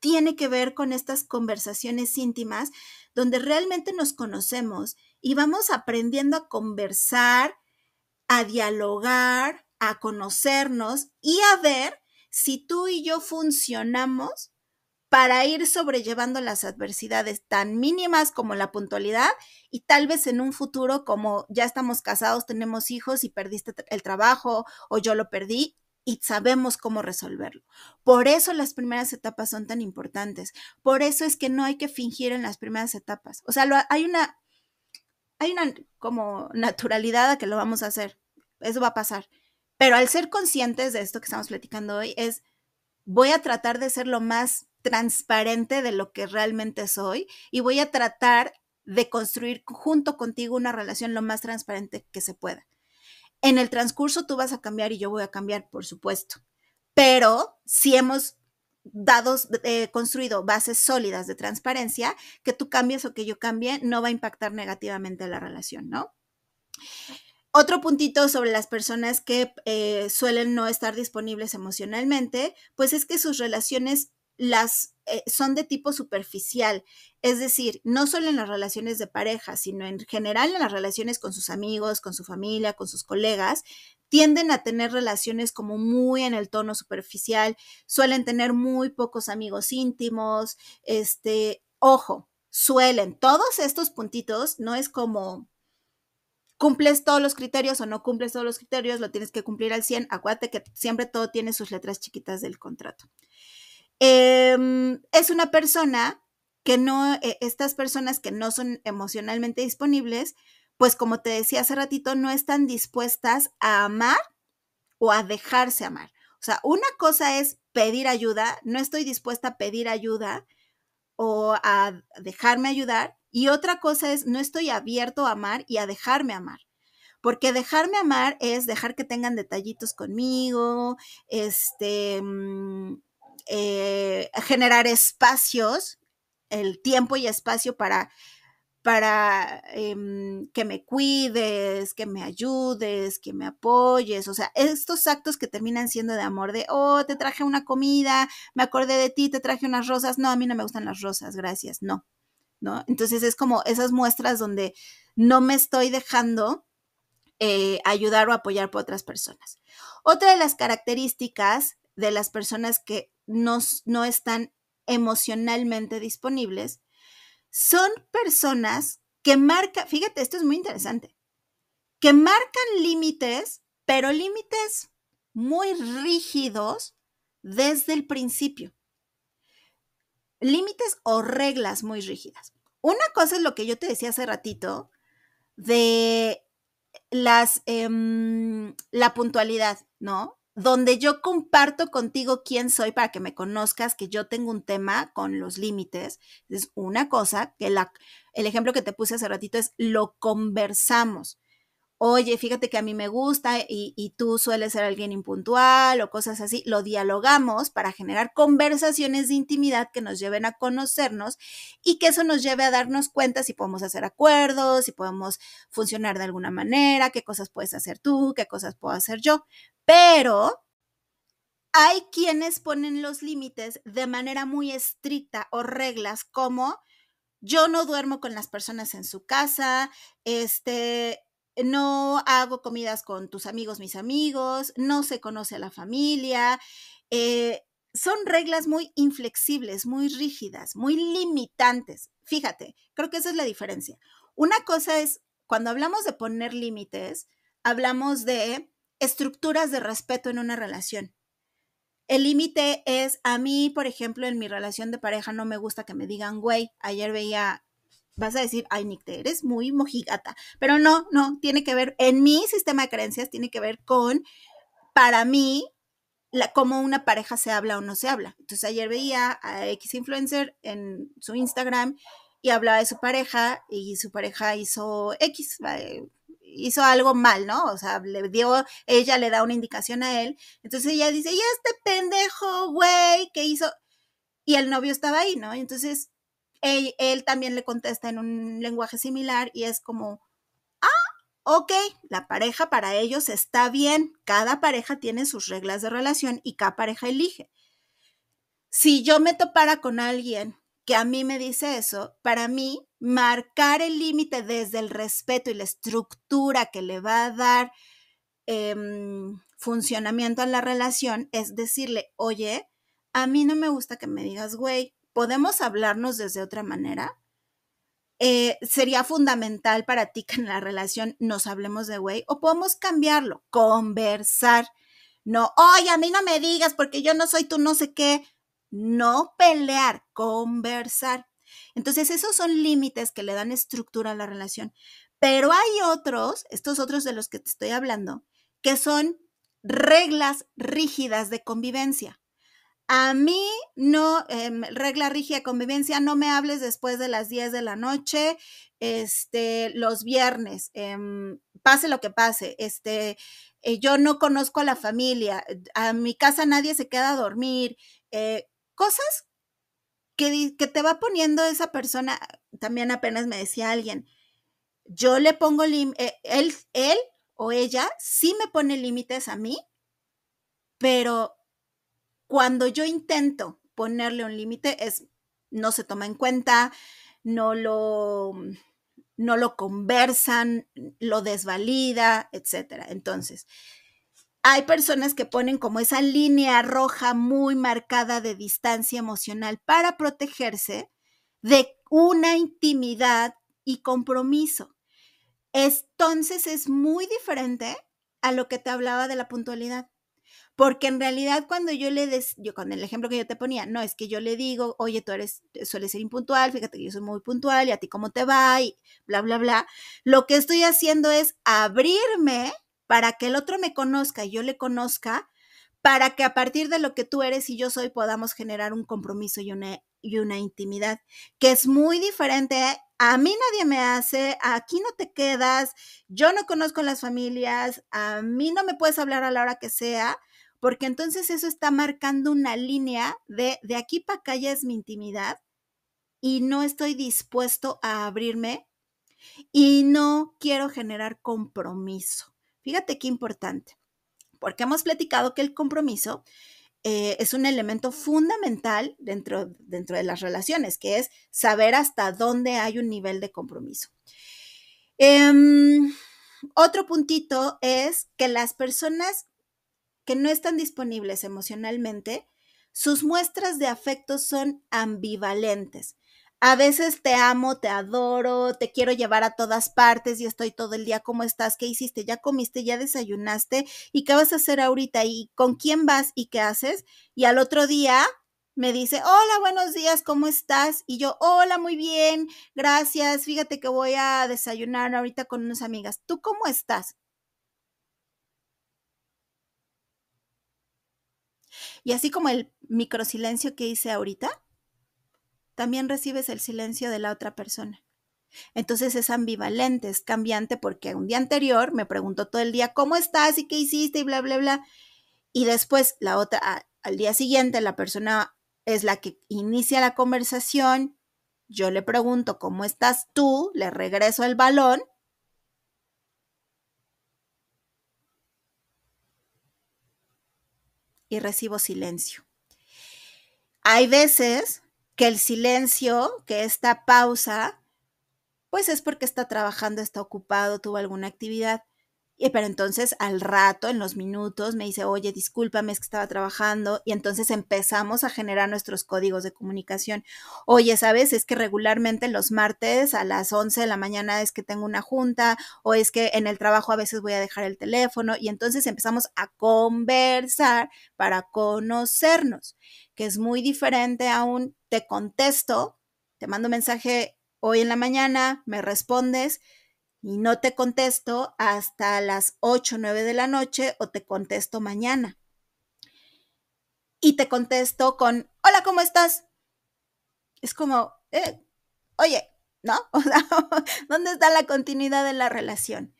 tiene que ver con estas conversaciones íntimas donde realmente nos conocemos y vamos aprendiendo a conversar, a dialogar, a conocernos y a ver si tú y yo funcionamos para ir sobrellevando las adversidades tan mínimas como la puntualidad y tal vez en un futuro como ya estamos casados, tenemos hijos y perdiste el trabajo o yo lo perdí y sabemos cómo resolverlo. Por eso las primeras etapas son tan importantes. Por eso es que no hay que fingir en las primeras etapas. O sea, hay una hay una como naturalidad a que lo vamos a hacer, eso va a pasar. Pero al ser conscientes de esto que estamos platicando hoy, es voy a tratar de ser lo más transparente de lo que realmente soy y voy a tratar de construir junto contigo una relación lo más transparente que se pueda. En el transcurso tú vas a cambiar y yo voy a cambiar, por supuesto, pero si hemos dados, eh, construido bases sólidas de transparencia, que tú cambies o que yo cambie, no va a impactar negativamente la relación, ¿no? Otro puntito sobre las personas que eh, suelen no estar disponibles emocionalmente, pues es que sus relaciones las eh, son de tipo superficial, es decir, no solo en las relaciones de pareja, sino en general en las relaciones con sus amigos, con su familia, con sus colegas, tienden a tener relaciones como muy en el tono superficial, suelen tener muy pocos amigos íntimos, este, ojo, suelen, todos estos puntitos no es como cumples todos los criterios o no cumples todos los criterios, lo tienes que cumplir al 100, acuérdate que siempre todo tiene sus letras chiquitas del contrato. Em, es una persona que no, e, estas personas que no son emocionalmente disponibles, pues como te decía hace ratito, no están dispuestas a amar o a dejarse amar. O sea, una cosa es pedir ayuda, no estoy dispuesta a pedir ayuda o a dejarme ayudar, y otra cosa es no estoy abierto a amar y a dejarme amar. Porque dejarme amar es dejar que tengan detallitos conmigo, este, mm, eh, generar espacios, el tiempo y espacio para, para em, que me cuides, que me ayudes, que me apoyes. O sea, estos actos que terminan siendo de amor, de, oh, te traje una comida, me acordé de ti, te traje unas rosas. No, a mí no me gustan las rosas, gracias, no. ¿No? Entonces es como esas muestras donde no me estoy dejando eh, ayudar o apoyar por otras personas. Otra de las características de las personas que no, están emocionalmente disponibles, son personas que marcan, fíjate, esto es muy interesante, que marcan límites, pero límites muy rígidos desde el principio. Límites o reglas muy rígidas. Una cosa es lo que yo te decía hace ratito de las, em, la puntualidad, ¿no? donde yo comparto contigo quién soy para que me conozcas, que yo tengo un tema con los límites. Es una cosa que la, el ejemplo que te puse hace ratito es lo conversamos oye, fíjate que a mí me gusta y, tú sueles ser alguien impuntual o cosas así, lo dialogamos para generar conversaciones de intimidad que nos lleven a conocernos y que eso nos lleve a darnos cuenta si podemos hacer acuerdos, si podemos funcionar de alguna manera, qué cosas puedes hacer tú, qué cosas puedo hacer yo. Pero hay quienes ponen los límites de manera muy estricta o reglas como yo no duermo con las personas en su casa, este, no hago comidas con tus amigos, mis amigos, no se conoce a la familia. Eh, son reglas muy inflexibles, muy rígidas, muy limitantes. Fíjate, creo que esa es la diferencia. Una cosa es, cuando hablamos de poner límites, hablamos de estructuras de respeto en una relación. El límite es, a mí, por ejemplo, en mi relación de pareja no me gusta que me digan, güey, ayer veía vas a decir, ay, Nick, eres muy mojigata. Pero no, no, tiene que ver, en mi sistema de creencias, tiene que ver con, para mí, la, cómo una pareja se habla o no se habla. Entonces, ayer veía a X influencer en su Instagram y hablaba de su pareja y su pareja hizo X, eh, hizo algo mal, ¿no? O sea, le dio, ella le da una indicación a él. Entonces ella dice, y este pendejo, güey, ¿qué hizo? Y el novio estaba ahí, ¿no? Entonces él, también le contesta en un lenguaje similar y es como, ah, ok, la pareja para ellos está bien, cada pareja tiene sus reglas de relación y cada pareja elige. Si yo me topara con alguien que a mí me dice eso, para mí marcar el límite desde el respeto y la estructura que le va a dar em, funcionamiento a la relación es decirle, oye, a mí no me gusta que me digas, güey, podemos hablarnos desde otra manera. Eh, sería fundamental para ti que en la relación nos hablemos de güey o podemos cambiarlo, conversar. No, oye, a mí no me digas porque yo no soy tú, no sé qué. No pelear, conversar. Entonces, esos son límites que le dan estructura a la relación. Pero hay otros, estos otros de los que te estoy hablando, que son reglas rígidas de convivencia. A mí no, em, regla rígida convivencia, no me hables después de las 10 de la noche, este, los viernes, em, pase lo que pase, este, eh, yo no conozco a la familia, a mi casa nadie se queda a dormir, eh, cosas que, que te va poniendo esa persona, también apenas me decía alguien, yo le pongo, eh, él, él o ella sí me pone límites a mí, pero cuando yo intento ponerle un límite es no se toma en cuenta, no lo mm, no lo conversan, lo desvalida, etcétera. Entonces, hay personas que ponen como esa línea roja muy marcada de distancia emocional para protegerse de una intimidad y compromiso. Entonces es muy diferente a lo que te hablaba de la puntualidad. Porque en realidad cuando yo le des, yo con el ejemplo que yo te ponía, no es que yo le digo, oye, tú eres, suele ser impuntual, fíjate que yo soy muy puntual y a ti cómo te va y bla, bla, bla. Lo que estoy haciendo es abrirme para que el otro me conozca y yo le conozca, para que a partir de lo que tú eres y yo soy podamos generar un compromiso y una y una intimidad, que es muy diferente. ¿eh? A mí nadie me hace, aquí no te quedas, yo no conozco las familias, a mí no me puedes hablar a la hora que sea, porque entonces eso está marcando una línea de, de aquí para acá ya es mi intimidad y no estoy dispuesto a abrirme y no quiero generar compromiso. Fíjate qué importante, porque hemos platicado que el compromiso eh, es un elemento fundamental dentro, dentro de las relaciones, que es saber hasta dónde hay un nivel de compromiso. Em, otro puntito es que las personas que no están disponibles emocionalmente, sus muestras de afecto son ambivalentes. A veces te amo, te adoro, te quiero llevar a todas partes y estoy todo el día, ¿cómo estás? ¿Qué hiciste? ¿Ya comiste? ¿Ya desayunaste? ¿Y qué vas a hacer ahorita? ¿Y con quién vas? ¿Y qué haces? Y al otro día me dice, hola, buenos días, ¿cómo estás? Y yo, hola, muy bien, gracias, fíjate que voy a desayunar ahorita con unas amigas. ¿Tú cómo estás? Y así como el micro silencio que hice ahorita, también recibes el silencio de la otra persona. Entonces es ambivalente, es cambiante porque un día anterior me preguntó todo el día, ¿cómo estás y qué hiciste y bla, bla, bla? Y después la otra, al día siguiente la persona es la que inicia la conversación, yo le pregunto, ¿cómo estás tú? Le regreso el balón. Y recibo silencio. Hay veces que el silencio, que esta pausa, pues es porque está trabajando, está ocupado, tuvo alguna actividad pero entonces al rato, en los minutos, me dice, oye, discúlpame, es que estaba trabajando. Y entonces empezamos a generar nuestros códigos de comunicación. Oye, ¿sabes? Es que regularmente los martes a las 11 de la mañana es que tengo una junta o es que en el trabajo a veces voy a dejar el teléfono. Y entonces empezamos a conversar para conocernos, que es muy diferente a un te contesto, te mando mensaje hoy en la mañana, me respondes y no te contesto hasta las 8 o 9 de la noche o te contesto mañana. Y te contesto con, hola, ¿cómo estás? Es como, eh, oye, ¿no? ¿dónde está la continuidad de la relación?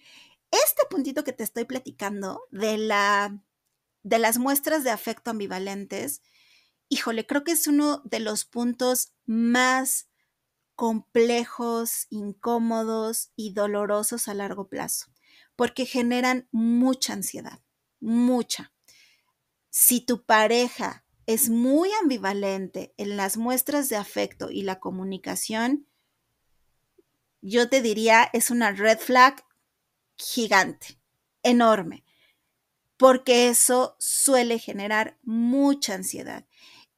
Este puntito que te estoy platicando de, la, de las muestras de afecto ambivalentes, híjole, creo que es uno de los puntos más complejos, incómodos y dolorosos a largo plazo, porque generan mucha ansiedad, mucha. Si tu pareja es muy ambivalente en las muestras de afecto y la comunicación, yo te diría es una red flag gigante, enorme, porque eso suele generar mucha ansiedad.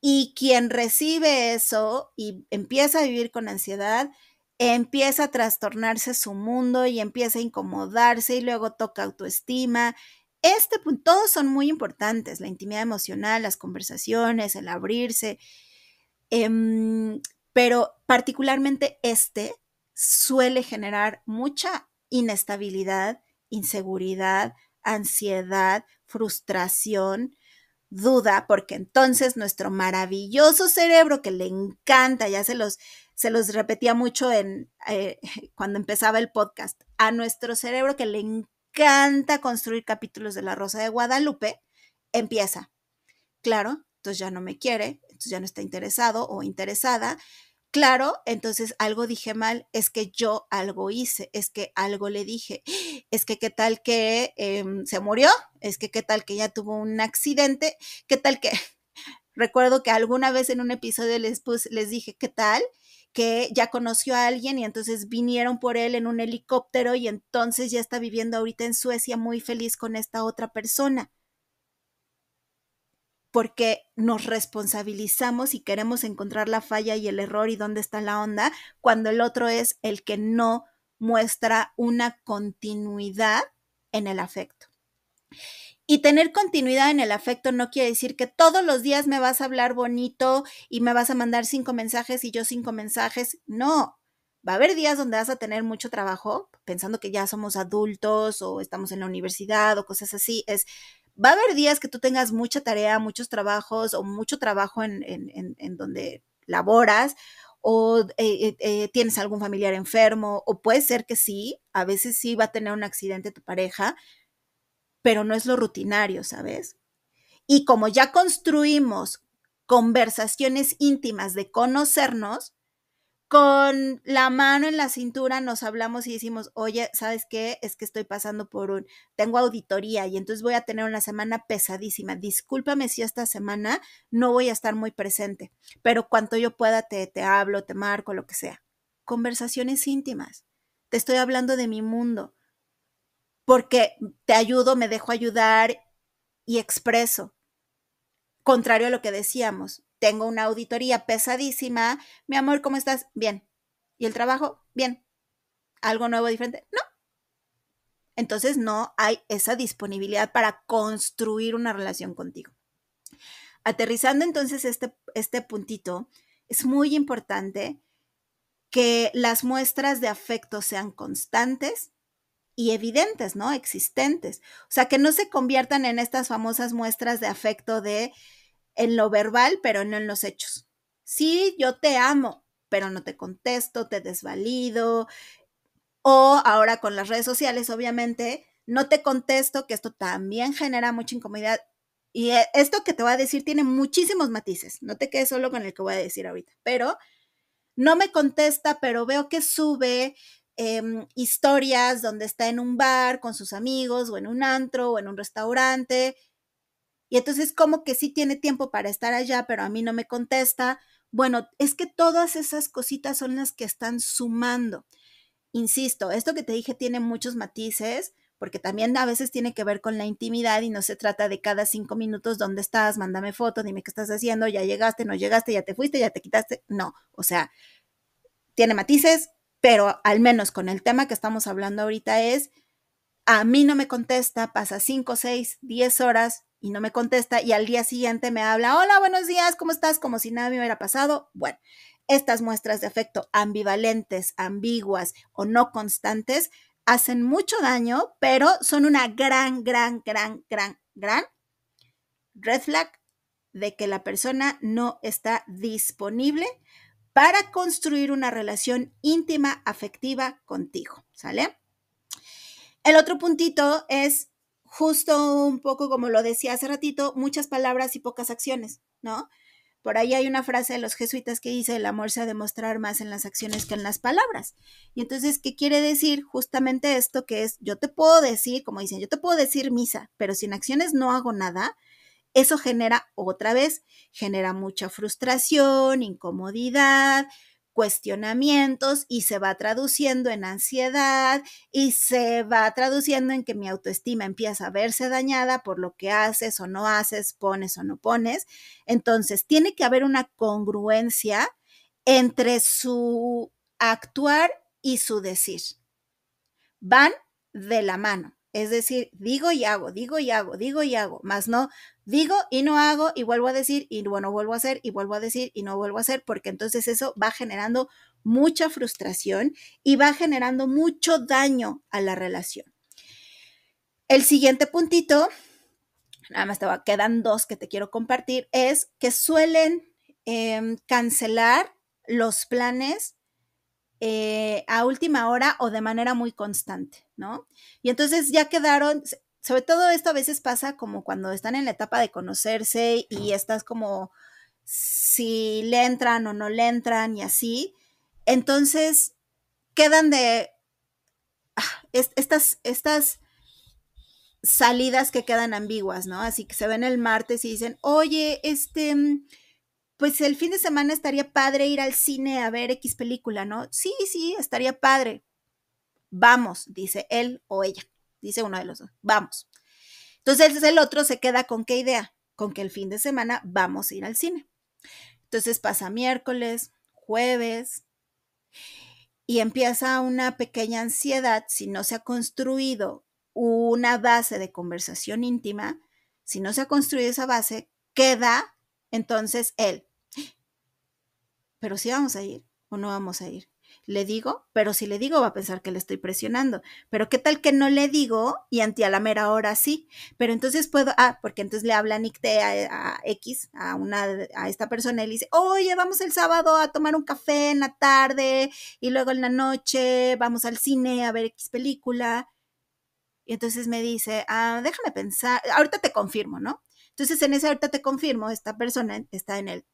Y quien recibe eso y empieza a vivir con ansiedad, empieza a trastornarse su mundo y empieza a incomodarse y luego toca autoestima. Este punto, todos son muy importantes, la intimidad emocional, las conversaciones, el abrirse, em, pero particularmente este suele generar mucha inestabilidad, inseguridad, ansiedad, frustración, duda, porque entonces nuestro maravilloso cerebro que le encanta, ya se los, se los repetía mucho en, eh, cuando empezaba el podcast, a nuestro cerebro que le encanta construir capítulos de La Rosa de Guadalupe, empieza. Claro, entonces ya no me quiere, entonces ya no está interesado o interesada, claro, entonces algo dije mal, es que yo algo hice, es que algo le dije, es que qué tal que em, se murió, es que qué tal que ya tuvo un accidente, qué tal que... Recuerdo que alguna vez en un episodio les, les dije, ¿qué tal? que ya conoció a alguien y entonces vinieron por él en un helicóptero y entonces ya está viviendo ahorita en Suecia muy feliz con esta otra persona porque nos responsabilizamos y queremos encontrar la falla y el error y dónde está la onda, cuando el otro es el que no muestra una continuidad en el afecto. Y tener continuidad en el afecto no quiere decir que todos los días me vas a hablar bonito y me vas a mandar cinco mensajes y yo cinco mensajes. No, va a haber días donde vas a tener mucho trabajo, pensando que ya somos adultos o estamos en la universidad o cosas así. Es va a haber días que tú tengas mucha tarea, muchos trabajos o mucho trabajo en, donde laboras o eh, eh, eh, tienes algún familiar enfermo o puede ser que sí, a veces sí va a tener un accidente tu pareja, pero no es lo rutinario, ¿sabes? Y como ya construimos conversaciones íntimas de conocernos, con la mano en la cintura nos hablamos y decimos, oye, ¿sabes qué? Es que estoy pasando por un, tengo auditoría y entonces voy a tener una semana pesadísima. Discúlpame si esta semana no voy a estar muy presente, pero cuanto yo pueda te, hablo, te marco, lo que sea. Conversaciones íntimas. Te estoy hablando de mi mundo, porque te ayudo, me dejo ayudar y expreso. Contrario a lo que decíamos, tengo una auditoría pesadísima. Mi amor, ¿cómo estás? Bien. ¿Y el trabajo? Bien. ¿Algo nuevo, diferente? No. Entonces no hay esa disponibilidad para construir una relación contigo. Aterrizando entonces este, este puntito, es muy importante que las muestras de afecto sean constantes y evidentes, ¿no? Existentes. O sea, que no se conviertan en estas famosas muestras de afecto de en lo verbal, pero no en los hechos. Sí, yo te amo, pero no te contesto, te desvalido. O ahora con las redes sociales, obviamente, no te contesto, que esto también genera mucha incomodidad. Y eh, esto que te voy a decir tiene muchísimos matices. No te quedes solo con el que voy a decir ahorita, pero no me contesta, pero veo que sube em, historias donde está en un bar con sus amigos o en un antro o en un restaurante y entonces como que sí tiene tiempo para estar allá, pero a mí no me contesta. Bueno, es que todas esas cositas son las que están sumando. Insisto, esto que te dije tiene muchos matices, porque también a veces tiene que ver con la intimidad y no se trata de cada cinco minutos dónde estás, mándame fotos, dime qué estás haciendo, ya llegaste, no llegaste, ya te fuiste, ya te quitaste. No, o sea, tiene matices, pero al menos con el tema que estamos hablando ahorita es, a mí no me contesta, pasa cinco, seis, diez horas, y no me contesta y al día siguiente me habla, hola, buenos días, ¿cómo estás? Como si nada me hubiera pasado. Bueno, estas muestras de afecto ambivalentes, ambiguas o no constantes hacen mucho daño, pero son una gran, gran, gran, gran, gran red flag de que la persona no está disponible para construir una relación íntima, afectiva contigo, ¿sale? El otro puntito es justo un poco como lo decía hace ratito, muchas palabras y pocas acciones, ¿no? Por ahí hay una frase de los jesuitas que dice, el amor se ha de mostrar más en las acciones que en las palabras. Y entonces, ¿qué quiere decir justamente esto? Que es, yo te puedo decir, como dicen, yo te puedo decir misa, pero sin acciones no hago nada. Eso genera, otra vez, genera mucha frustración, incomodidad, cuestionamientos y se va traduciendo en ansiedad y se va traduciendo en que mi autoestima empieza a verse dañada por lo que haces o no haces, pones o no pones. Entonces, tiene que haber una congruencia entre su actuar y su decir. Van de la mano. Es decir, digo y hago, digo y hago, digo y hago, más no digo y no hago y vuelvo a decir y bueno, vuelvo a hacer y vuelvo a decir y no vuelvo a hacer, porque entonces eso va generando mucha frustración y va generando mucho daño a la relación. El siguiente puntito, nada más te quedan dos que te quiero compartir, es que suelen em, cancelar los planes eh, a última hora o de manera muy constante, ¿no? Y entonces ya quedaron, sobre todo esto a veces pasa como cuando están en la etapa de conocerse y estás como si le entran o no le entran y así. Entonces quedan de ah, estas, estas salidas que quedan ambiguas, ¿no? Así que se ven el martes y dicen, oye, este mm, pues el fin de semana estaría padre ir al cine a ver X película, ¿no? Sí, sí, estaría padre. Vamos, dice él o ella, dice uno de los dos, vamos. Entonces el otro se queda con qué idea, con que el fin de semana vamos a ir al cine. Entonces pasa miércoles, jueves, y empieza una pequeña ansiedad si no se ha construido una base de conversación íntima, si no se ha construido esa base, queda entonces él, pero si vamos a ir o no vamos a ir. Le digo, pero si le digo va a pensar que le estoy presionando. Pero qué tal que no le digo y anti a la mera hora sí. Pero entonces puedo, ah, porque entonces le habla Nick a, X, a una, a esta persona, y le dice, oye, vamos el sábado a tomar un café en la tarde y luego en la noche vamos al cine a ver X película. Y entonces me dice, ah, déjame pensar, ahorita te confirmo, ¿no? Entonces, en esa ahorita te confirmo, esta persona está en él,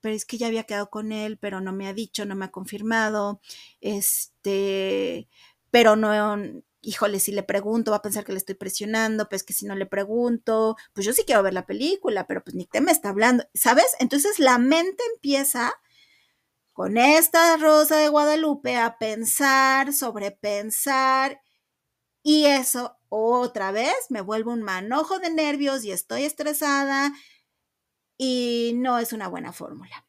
pero es que ya había quedado con él, pero no me ha dicho, no me ha confirmado, este, pero no, híjole, si le pregunto, va a pensar que le estoy presionando, pues que si no le pregunto, pues yo sí quiero ver la película, pero pues ni te me está hablando, ¿sabes? Entonces la mente empieza con esta Rosa de Guadalupe a pensar, sobrepensar, y eso otra vez me vuelvo un manojo de nervios y estoy estresada y no es una buena fórmula.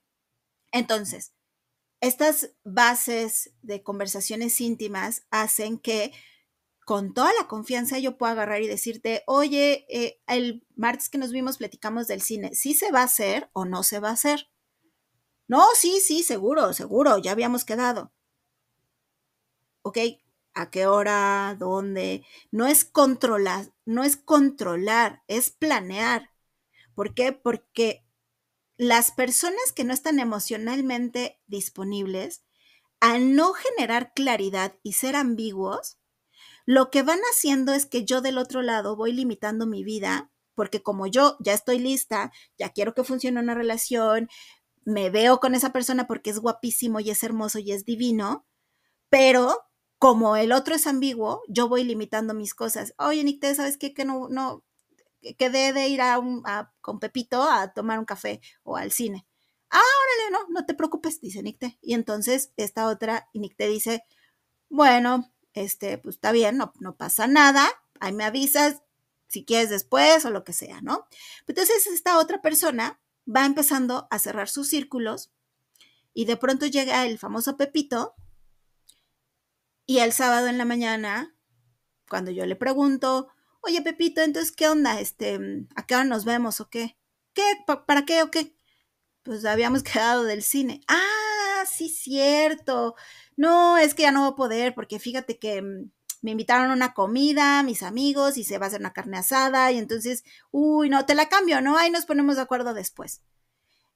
Entonces, estas bases de conversaciones íntimas hacen que con toda la confianza yo pueda agarrar y decirte, oye, eh, el martes que nos vimos platicamos del cine, ¿sí se va a hacer o no se va a hacer? No, sí, sí, seguro, seguro, ya habíamos quedado. Ok, a qué hora, dónde. No es controlar, no es controlar, es planear. ¿Por qué? Porque las personas que no están emocionalmente disponibles, al no generar claridad y ser ambiguos, lo que van haciendo es que yo del otro lado voy limitando mi vida, porque como yo ya estoy lista, ya quiero que funcione una relación, me veo con esa persona porque es guapísimo y es hermoso y es divino, pero como el otro es ambiguo, yo voy limitando mis cosas. Oye, Nicte, ¿sabes qué? Que no, no, quedé de ir a, un, con Pepito a tomar un café o al cine. Ah, órale, no, no te preocupes, dice Nicte. Y entonces esta otra, y Nicté dice, bueno, este, pues está bien, no, no pasa nada, ahí me avisas si quieres después o lo que sea, ¿no? Entonces esta otra persona va empezando a cerrar sus círculos y de pronto llega el famoso Pepito y el sábado en la mañana, cuando yo le pregunto, oye Pepito, entonces, ¿qué onda? Este, mm, ¿A qué hora nos vemos o qué? ¿Qué? ¿Para qué o qué? Pues habíamos quedado del cine. Ah, sí, cierto. No, es que ya no voy a poder porque fíjate que mm, me invitaron a una comida, mis amigos, y se va a hacer una carne asada, y entonces, uy, no, te la cambio, ¿no? Ahí nos ponemos de acuerdo después.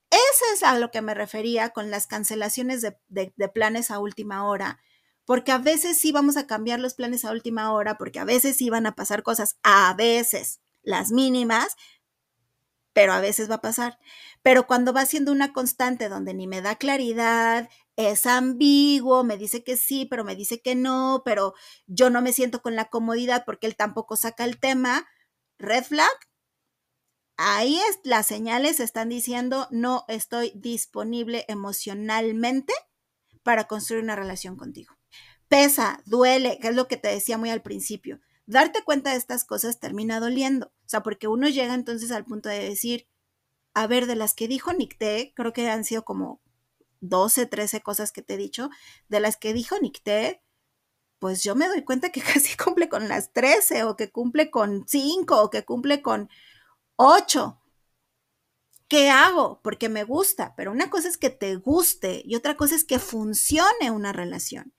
Eso es a lo que me refería con las cancelaciones de planes a última hora, porque a veces sí vamos a cambiar los planes a última hora, porque a veces sí van a pasar cosas, a veces las mínimas, pero a veces va a pasar. Pero cuando va siendo una constante donde ni me da claridad, es ambiguo, me dice que sí, pero me dice que no, pero yo no me siento con la comodidad porque él tampoco saca el tema, red flag, ahí es, las señales están diciendo no estoy disponible emocionalmente para construir una relación contigo pesa, duele, que es lo que te decía muy al principio. Darte cuenta de estas cosas termina doliendo. O sea, porque uno llega entonces al punto de decir, a ver, de las que dijo Nicté, creo que han sido como 12, 13 cosas que te he dicho, de las que dijo Nicté, pues yo me doy cuenta que casi cumple con las 13 o que cumple con 5 o que cumple con 8. ¿Qué hago? Porque me gusta, pero una cosa es que te guste y otra cosa es que funcione una relación.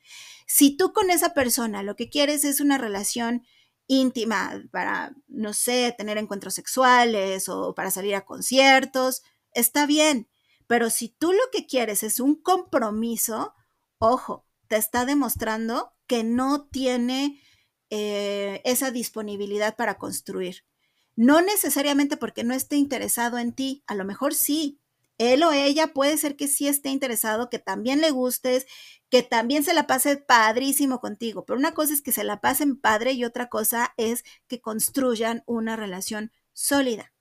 Si tú con esa persona lo que quieres es una relación íntima para, no sé, tener encuentros sexuales o para salir a conciertos, está bien. Pero si tú lo que quieres es un compromiso, ojo, te está demostrando que no tiene eh, esa disponibilidad para construir. No necesariamente porque no esté interesado en ti, a lo mejor sí, él o ella puede ser que sí esté interesado, que también le gustes, que también se la pase padrísimo contigo, pero una cosa es que se la pasen padre y otra cosa es que construyan una relación sólida,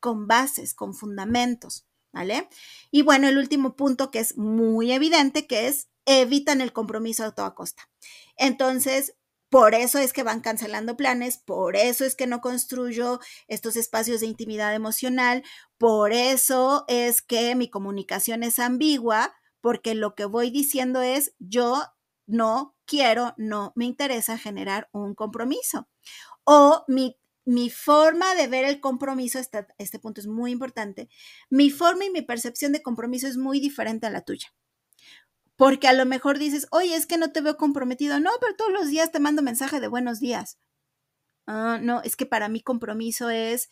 con bases, con fundamentos, ¿vale? Y bueno, el último punto que es muy evidente, que es evitan el compromiso a toda costa. Entonces, por eso es que van cancelando planes, por eso es que no construyo estos espacios de intimidad emocional, por eso es que mi comunicación es ambigua, porque lo que voy diciendo es yo no quiero, no me interesa generar un compromiso. O mi, forma de ver el compromiso, este punto es muy importante, mi forma y mi percepción de compromiso es muy diferente a la tuya. Porque a lo mejor dices, oye, es que no te veo comprometido. No, pero todos los días te mando mensaje de buenos días. Ah, no, es que para mí compromiso es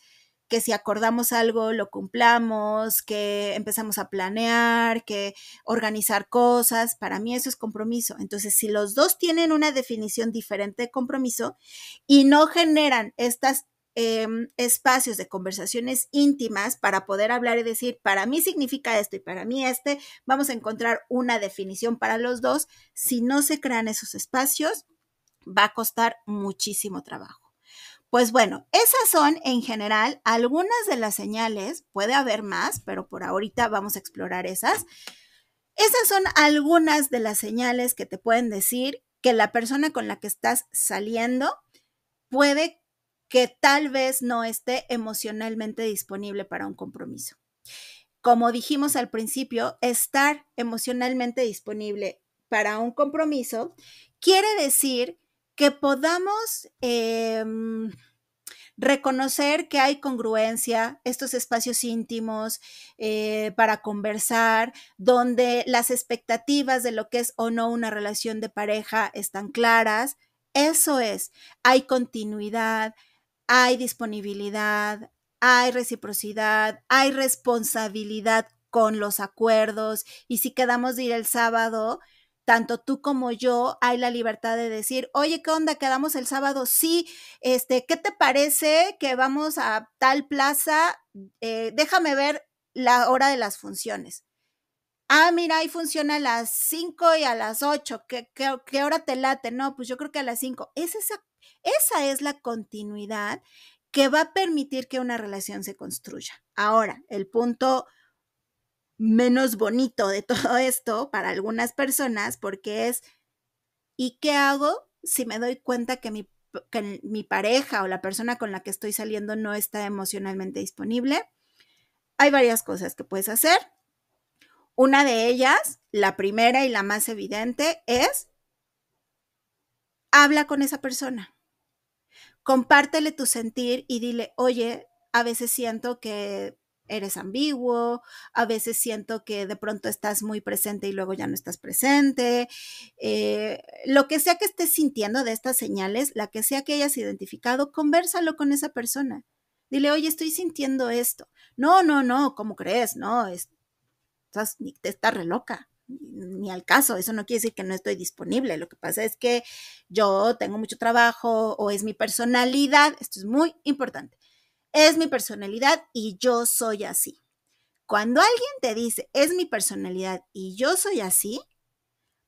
que si acordamos algo lo cumplamos, que empezamos a planear, que organizar cosas, para mí eso es compromiso. Entonces, si los dos tienen una definición diferente de compromiso y no generan estas Em, espacios de conversaciones íntimas para poder hablar y decir, para mí significa esto y para mí este, vamos a encontrar una definición para los dos. Si no se crean esos espacios, va a costar muchísimo trabajo. Pues bueno, esas son en general algunas de las señales, puede haber más, pero por ahorita vamos a explorar esas. Esas son algunas de las señales que te pueden decir que la persona con la que estás saliendo puede que tal vez no esté emocionalmente disponible para un compromiso. Como dijimos al principio, estar emocionalmente disponible para un compromiso quiere decir que podamos em, reconocer que hay congruencia, estos espacios íntimos eh, para conversar, donde las expectativas de lo que es o no una relación de pareja están claras. Eso es, hay continuidad, hay disponibilidad, hay reciprocidad, hay responsabilidad con los acuerdos y si quedamos de ir el sábado, tanto tú como yo hay la libertad de decir, oye, ¿qué onda? Quedamos el sábado, sí, este, ¿qué te parece que vamos a tal plaza? Eh, déjame ver la hora de las funciones. Ah, mira, ahí funciona a las 5 y a las 8. ¿Qué, hora te late? No, pues yo creo que a las 5. Es esa es la continuidad que va a permitir que una relación se construya. Ahora, el punto menos bonito de todo esto para algunas personas, porque es, ¿y qué hago si me doy cuenta que mi, pareja o la persona con la que estoy saliendo no está emocionalmente disponible? Hay varias cosas que puedes hacer. Una de ellas, la primera y la más evidente, es habla con esa persona, compártele tu sentir y dile, oye, a veces siento que eres ambiguo, a veces siento que de pronto estás muy presente y luego ya no estás presente. Eh, lo que sea que estés sintiendo de estas señales, la que sea que hayas identificado, conversalo con esa persona. Dile, oye, estoy sintiendo esto. No, no, no, ¿cómo crees? No, es, te está re loca ni al caso, eso no quiere decir que no estoy disponible, lo que pasa es que yo tengo mucho trabajo o es mi personalidad, esto es muy importante, es mi personalidad y yo soy así. Cuando alguien te dice, es mi personalidad y yo soy así,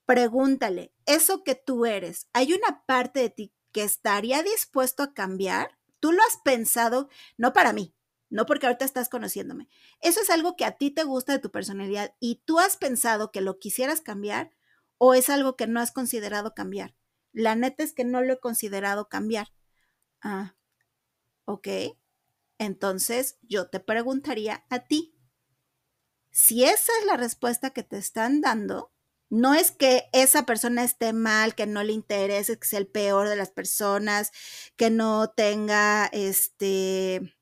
pregúntale, eso que tú eres, ¿hay una parte de ti que estaría dispuesto a cambiar? Tú lo has pensado, no para mí, no porque ahorita estás conociéndome. Eso es algo que a ti te gusta de tu personalidad y tú has pensado que lo quisieras cambiar o es algo que no has considerado cambiar. La neta es que no lo he considerado cambiar. Ah, ok. Entonces yo te preguntaría a ti, si esa es la respuesta que te están dando, no es que esa persona esté mal, que no le interese, que sea el peor de las personas, que no tenga este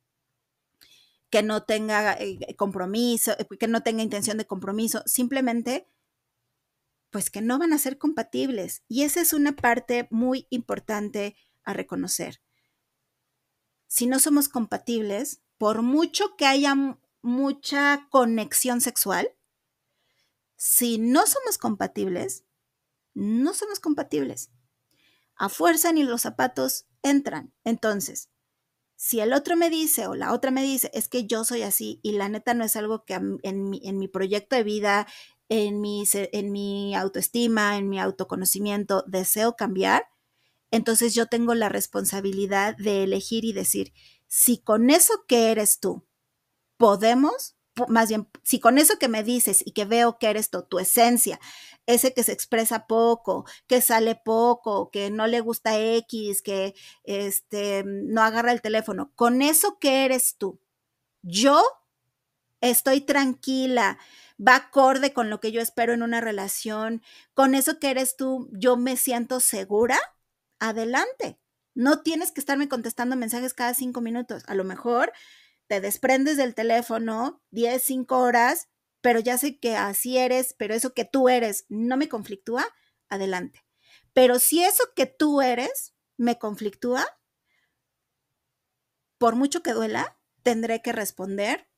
que no tenga eh, eh, compromiso, eh, que no tenga intención de compromiso, simplemente pues que no van a ser compatibles. Y esa es una parte muy importante a reconocer. Si no somos compatibles, por mucho que haya mucha conexión sexual, si no somos compatibles, no somos compatibles. A fuerza ni los zapatos entran. Entonces, si el otro me dice o la otra me dice, es que yo soy así y la neta no es algo que en mi, proyecto de vida, en en mi autoestima, en mi autoconocimiento deseo cambiar, entonces yo tengo la responsabilidad de elegir y decir, si con eso que eres tú podemos, más bien, si con eso que me dices y que veo que eres tu, tu esencia, ese que se expresa poco, que sale poco, que no le gusta X, que este, no agarra el teléfono, con eso que eres tú, yo estoy tranquila, va acorde con lo que yo espero en una relación, con eso que eres tú, yo me siento segura, adelante. No tienes que estarme contestando mensajes cada cinco minutos. A lo mejor te desprendes del teléfono 10, 5 horas, pero ya sé que así eres, pero eso que tú eres no me conflictúa, adelante. Pero si eso que tú eres me conflictúa, por mucho que duela, tendré que responder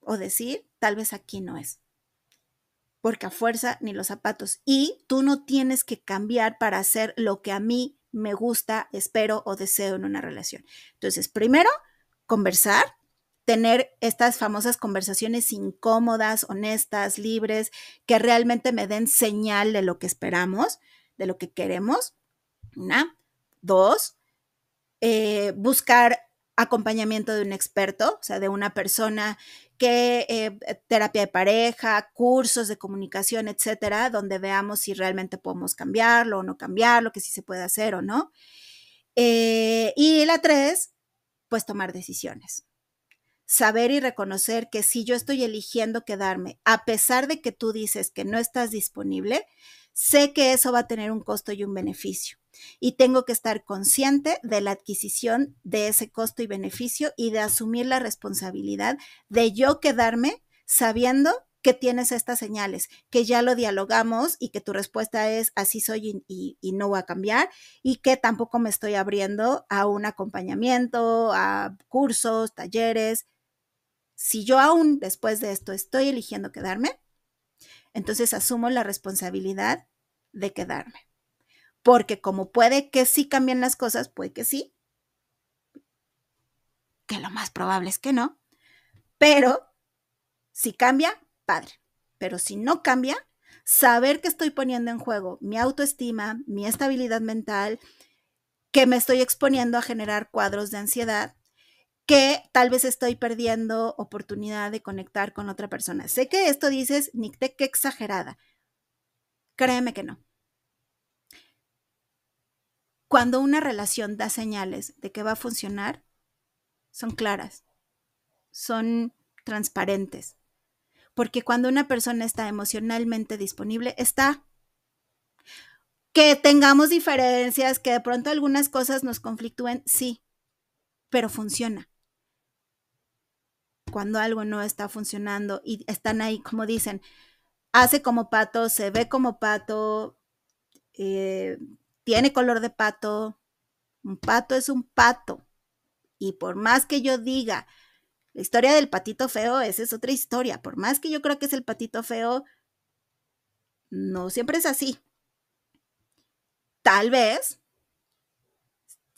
o decir, tal vez aquí no es. Porque a fuerza ni los zapatos. Y tú no tienes que cambiar para hacer lo que a mí me gusta, espero o deseo en una relación. Entonces, primero, conversar, tener estas famosas conversaciones incómodas, honestas, libres, que realmente me den señal de lo que esperamos, de lo que queremos. Una. Dos, eh, buscar acompañamiento de un experto, o sea, de una persona que eh, terapia de pareja, cursos de comunicación, etcétera, donde veamos si realmente podemos cambiarlo o no cambiarlo, que si sí se puede hacer o no. Eh, y la tres, pues tomar decisiones saber y reconocer que si yo estoy eligiendo quedarme, a pesar de que tú dices que no estás disponible, sé que eso va a tener un costo y un beneficio. Y tengo que estar consciente de la adquisición de ese costo y beneficio y de asumir la responsabilidad de yo quedarme sabiendo que tienes estas señales, que ya lo dialogamos y que tu respuesta es así soy y, no va a cambiar y que tampoco me estoy abriendo a un acompañamiento, a cursos, talleres, si yo aún después de esto estoy eligiendo quedarme, entonces asumo la responsabilidad de quedarme. Porque como puede que sí cambien las cosas, puede que sí, que lo más probable es que no, pero si cambia, padre. Pero si no cambia, saber que estoy poniendo en juego mi autoestima, mi estabilidad mental, que me estoy exponiendo a generar cuadros de ansiedad, que tal vez estoy perdiendo oportunidad de conectar con otra persona. Sé que esto dices, Nicte, qué exagerada. Créeme que no. Cuando una relación da señales de que va a funcionar, son claras, son transparentes. Porque cuando una persona está emocionalmente disponible, está que tengamos diferencias, que de pronto algunas cosas nos conflictúen, sí, pero funciona cuando algo no está funcionando y están ahí, como dicen, hace como pato, se ve como pato, eh, tiene color de pato, un pato es un pato. Y por más que yo diga, la historia del patito feo, esa es otra historia, por más que yo creo que es el patito feo, no siempre es así. Tal vez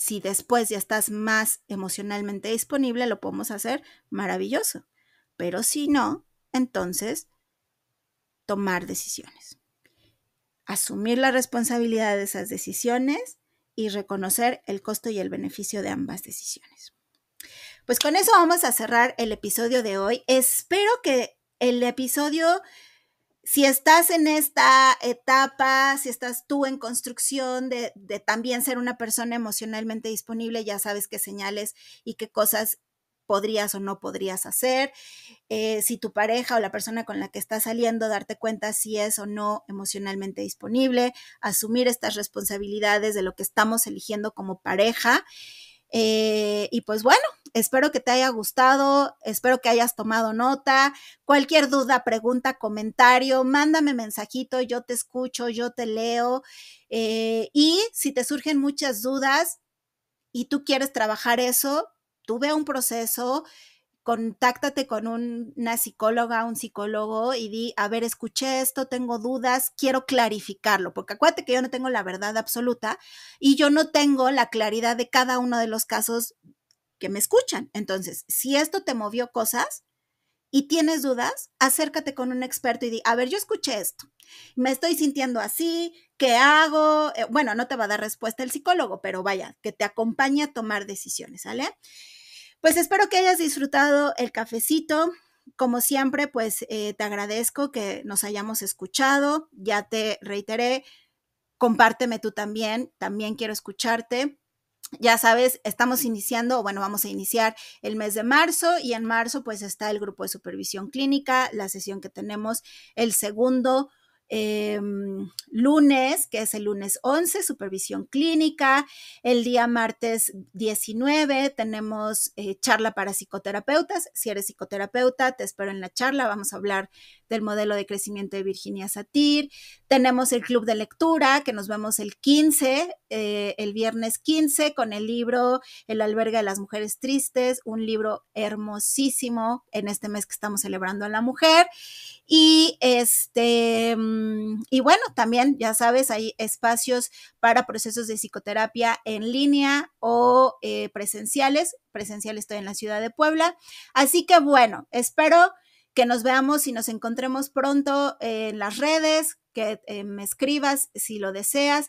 si después ya estás más emocionalmente disponible, lo podemos hacer maravilloso. Pero si no, entonces, tomar decisiones. Asumir la responsabilidad de esas decisiones y reconocer el costo y el beneficio de ambas decisiones. Pues con eso vamos a cerrar el episodio de hoy. Espero que el episodio si estás en esta etapa, si estás tú en construcción de, también ser una persona emocionalmente disponible, ya sabes qué señales y qué cosas podrías o no podrías hacer. Eh, si tu pareja o la persona con la que estás saliendo, darte cuenta si es o no emocionalmente disponible, asumir estas responsabilidades de lo que estamos eligiendo como pareja. Eh, y pues bueno, Espero que te haya gustado, espero que hayas tomado nota. Cualquier duda, pregunta, comentario, mándame mensajito, yo te escucho, yo te leo. Eh, y si te surgen muchas dudas y tú quieres trabajar eso, tú un proceso, contáctate con una psicóloga, un psicólogo y di, a ver, escuché esto, tengo dudas, quiero clarificarlo, porque acuérdate que yo no tengo la verdad absoluta y yo no tengo la claridad de cada uno de los casos que me escuchan. Entonces, si esto te movió cosas y tienes dudas, acércate con un experto y di, a ver, yo escuché esto, me estoy sintiendo así, ¿qué hago? Eh, bueno, no te va a dar respuesta el psicólogo, pero vaya, que te acompañe a tomar decisiones, ¿sale? Pues espero que hayas disfrutado el cafecito. Como siempre, pues eh, te agradezco que nos hayamos escuchado. Ya te reiteré, compárteme tú también, también quiero escucharte ya sabes, estamos iniciando, bueno, vamos a iniciar el mes de marzo y en marzo pues está el grupo de supervisión clínica, la sesión que tenemos el segundo em, lunes, que es el lunes 11, supervisión clínica. El día martes 19 tenemos eh, charla para psicoterapeutas. Si eres psicoterapeuta, te espero en la charla. Vamos a hablar del modelo de crecimiento de Virginia Satir. Tenemos el club de lectura, que nos vemos el 15, eh, el viernes 15, con el libro El albergue de las mujeres tristes, un libro hermosísimo en este mes que estamos celebrando a la mujer. Y este, mm, y bueno, también, ya sabes, hay espacios para procesos de psicoterapia en línea o eh, presenciales. Presencial estoy en la ciudad de Puebla. Así que bueno, espero que nos veamos y nos encontremos pronto en las redes, que eh, me escribas si lo deseas.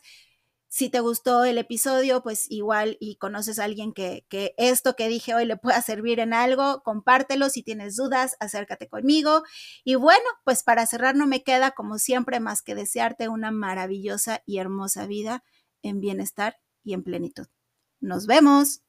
Si te gustó el episodio, pues igual y conoces a alguien que, que esto que dije hoy le pueda servir en algo, compártelo. Si tienes dudas, acércate conmigo. Y bueno, pues para cerrar no me queda como siempre más que desearte una maravillosa y hermosa vida en bienestar y en plenitud. Nos vemos.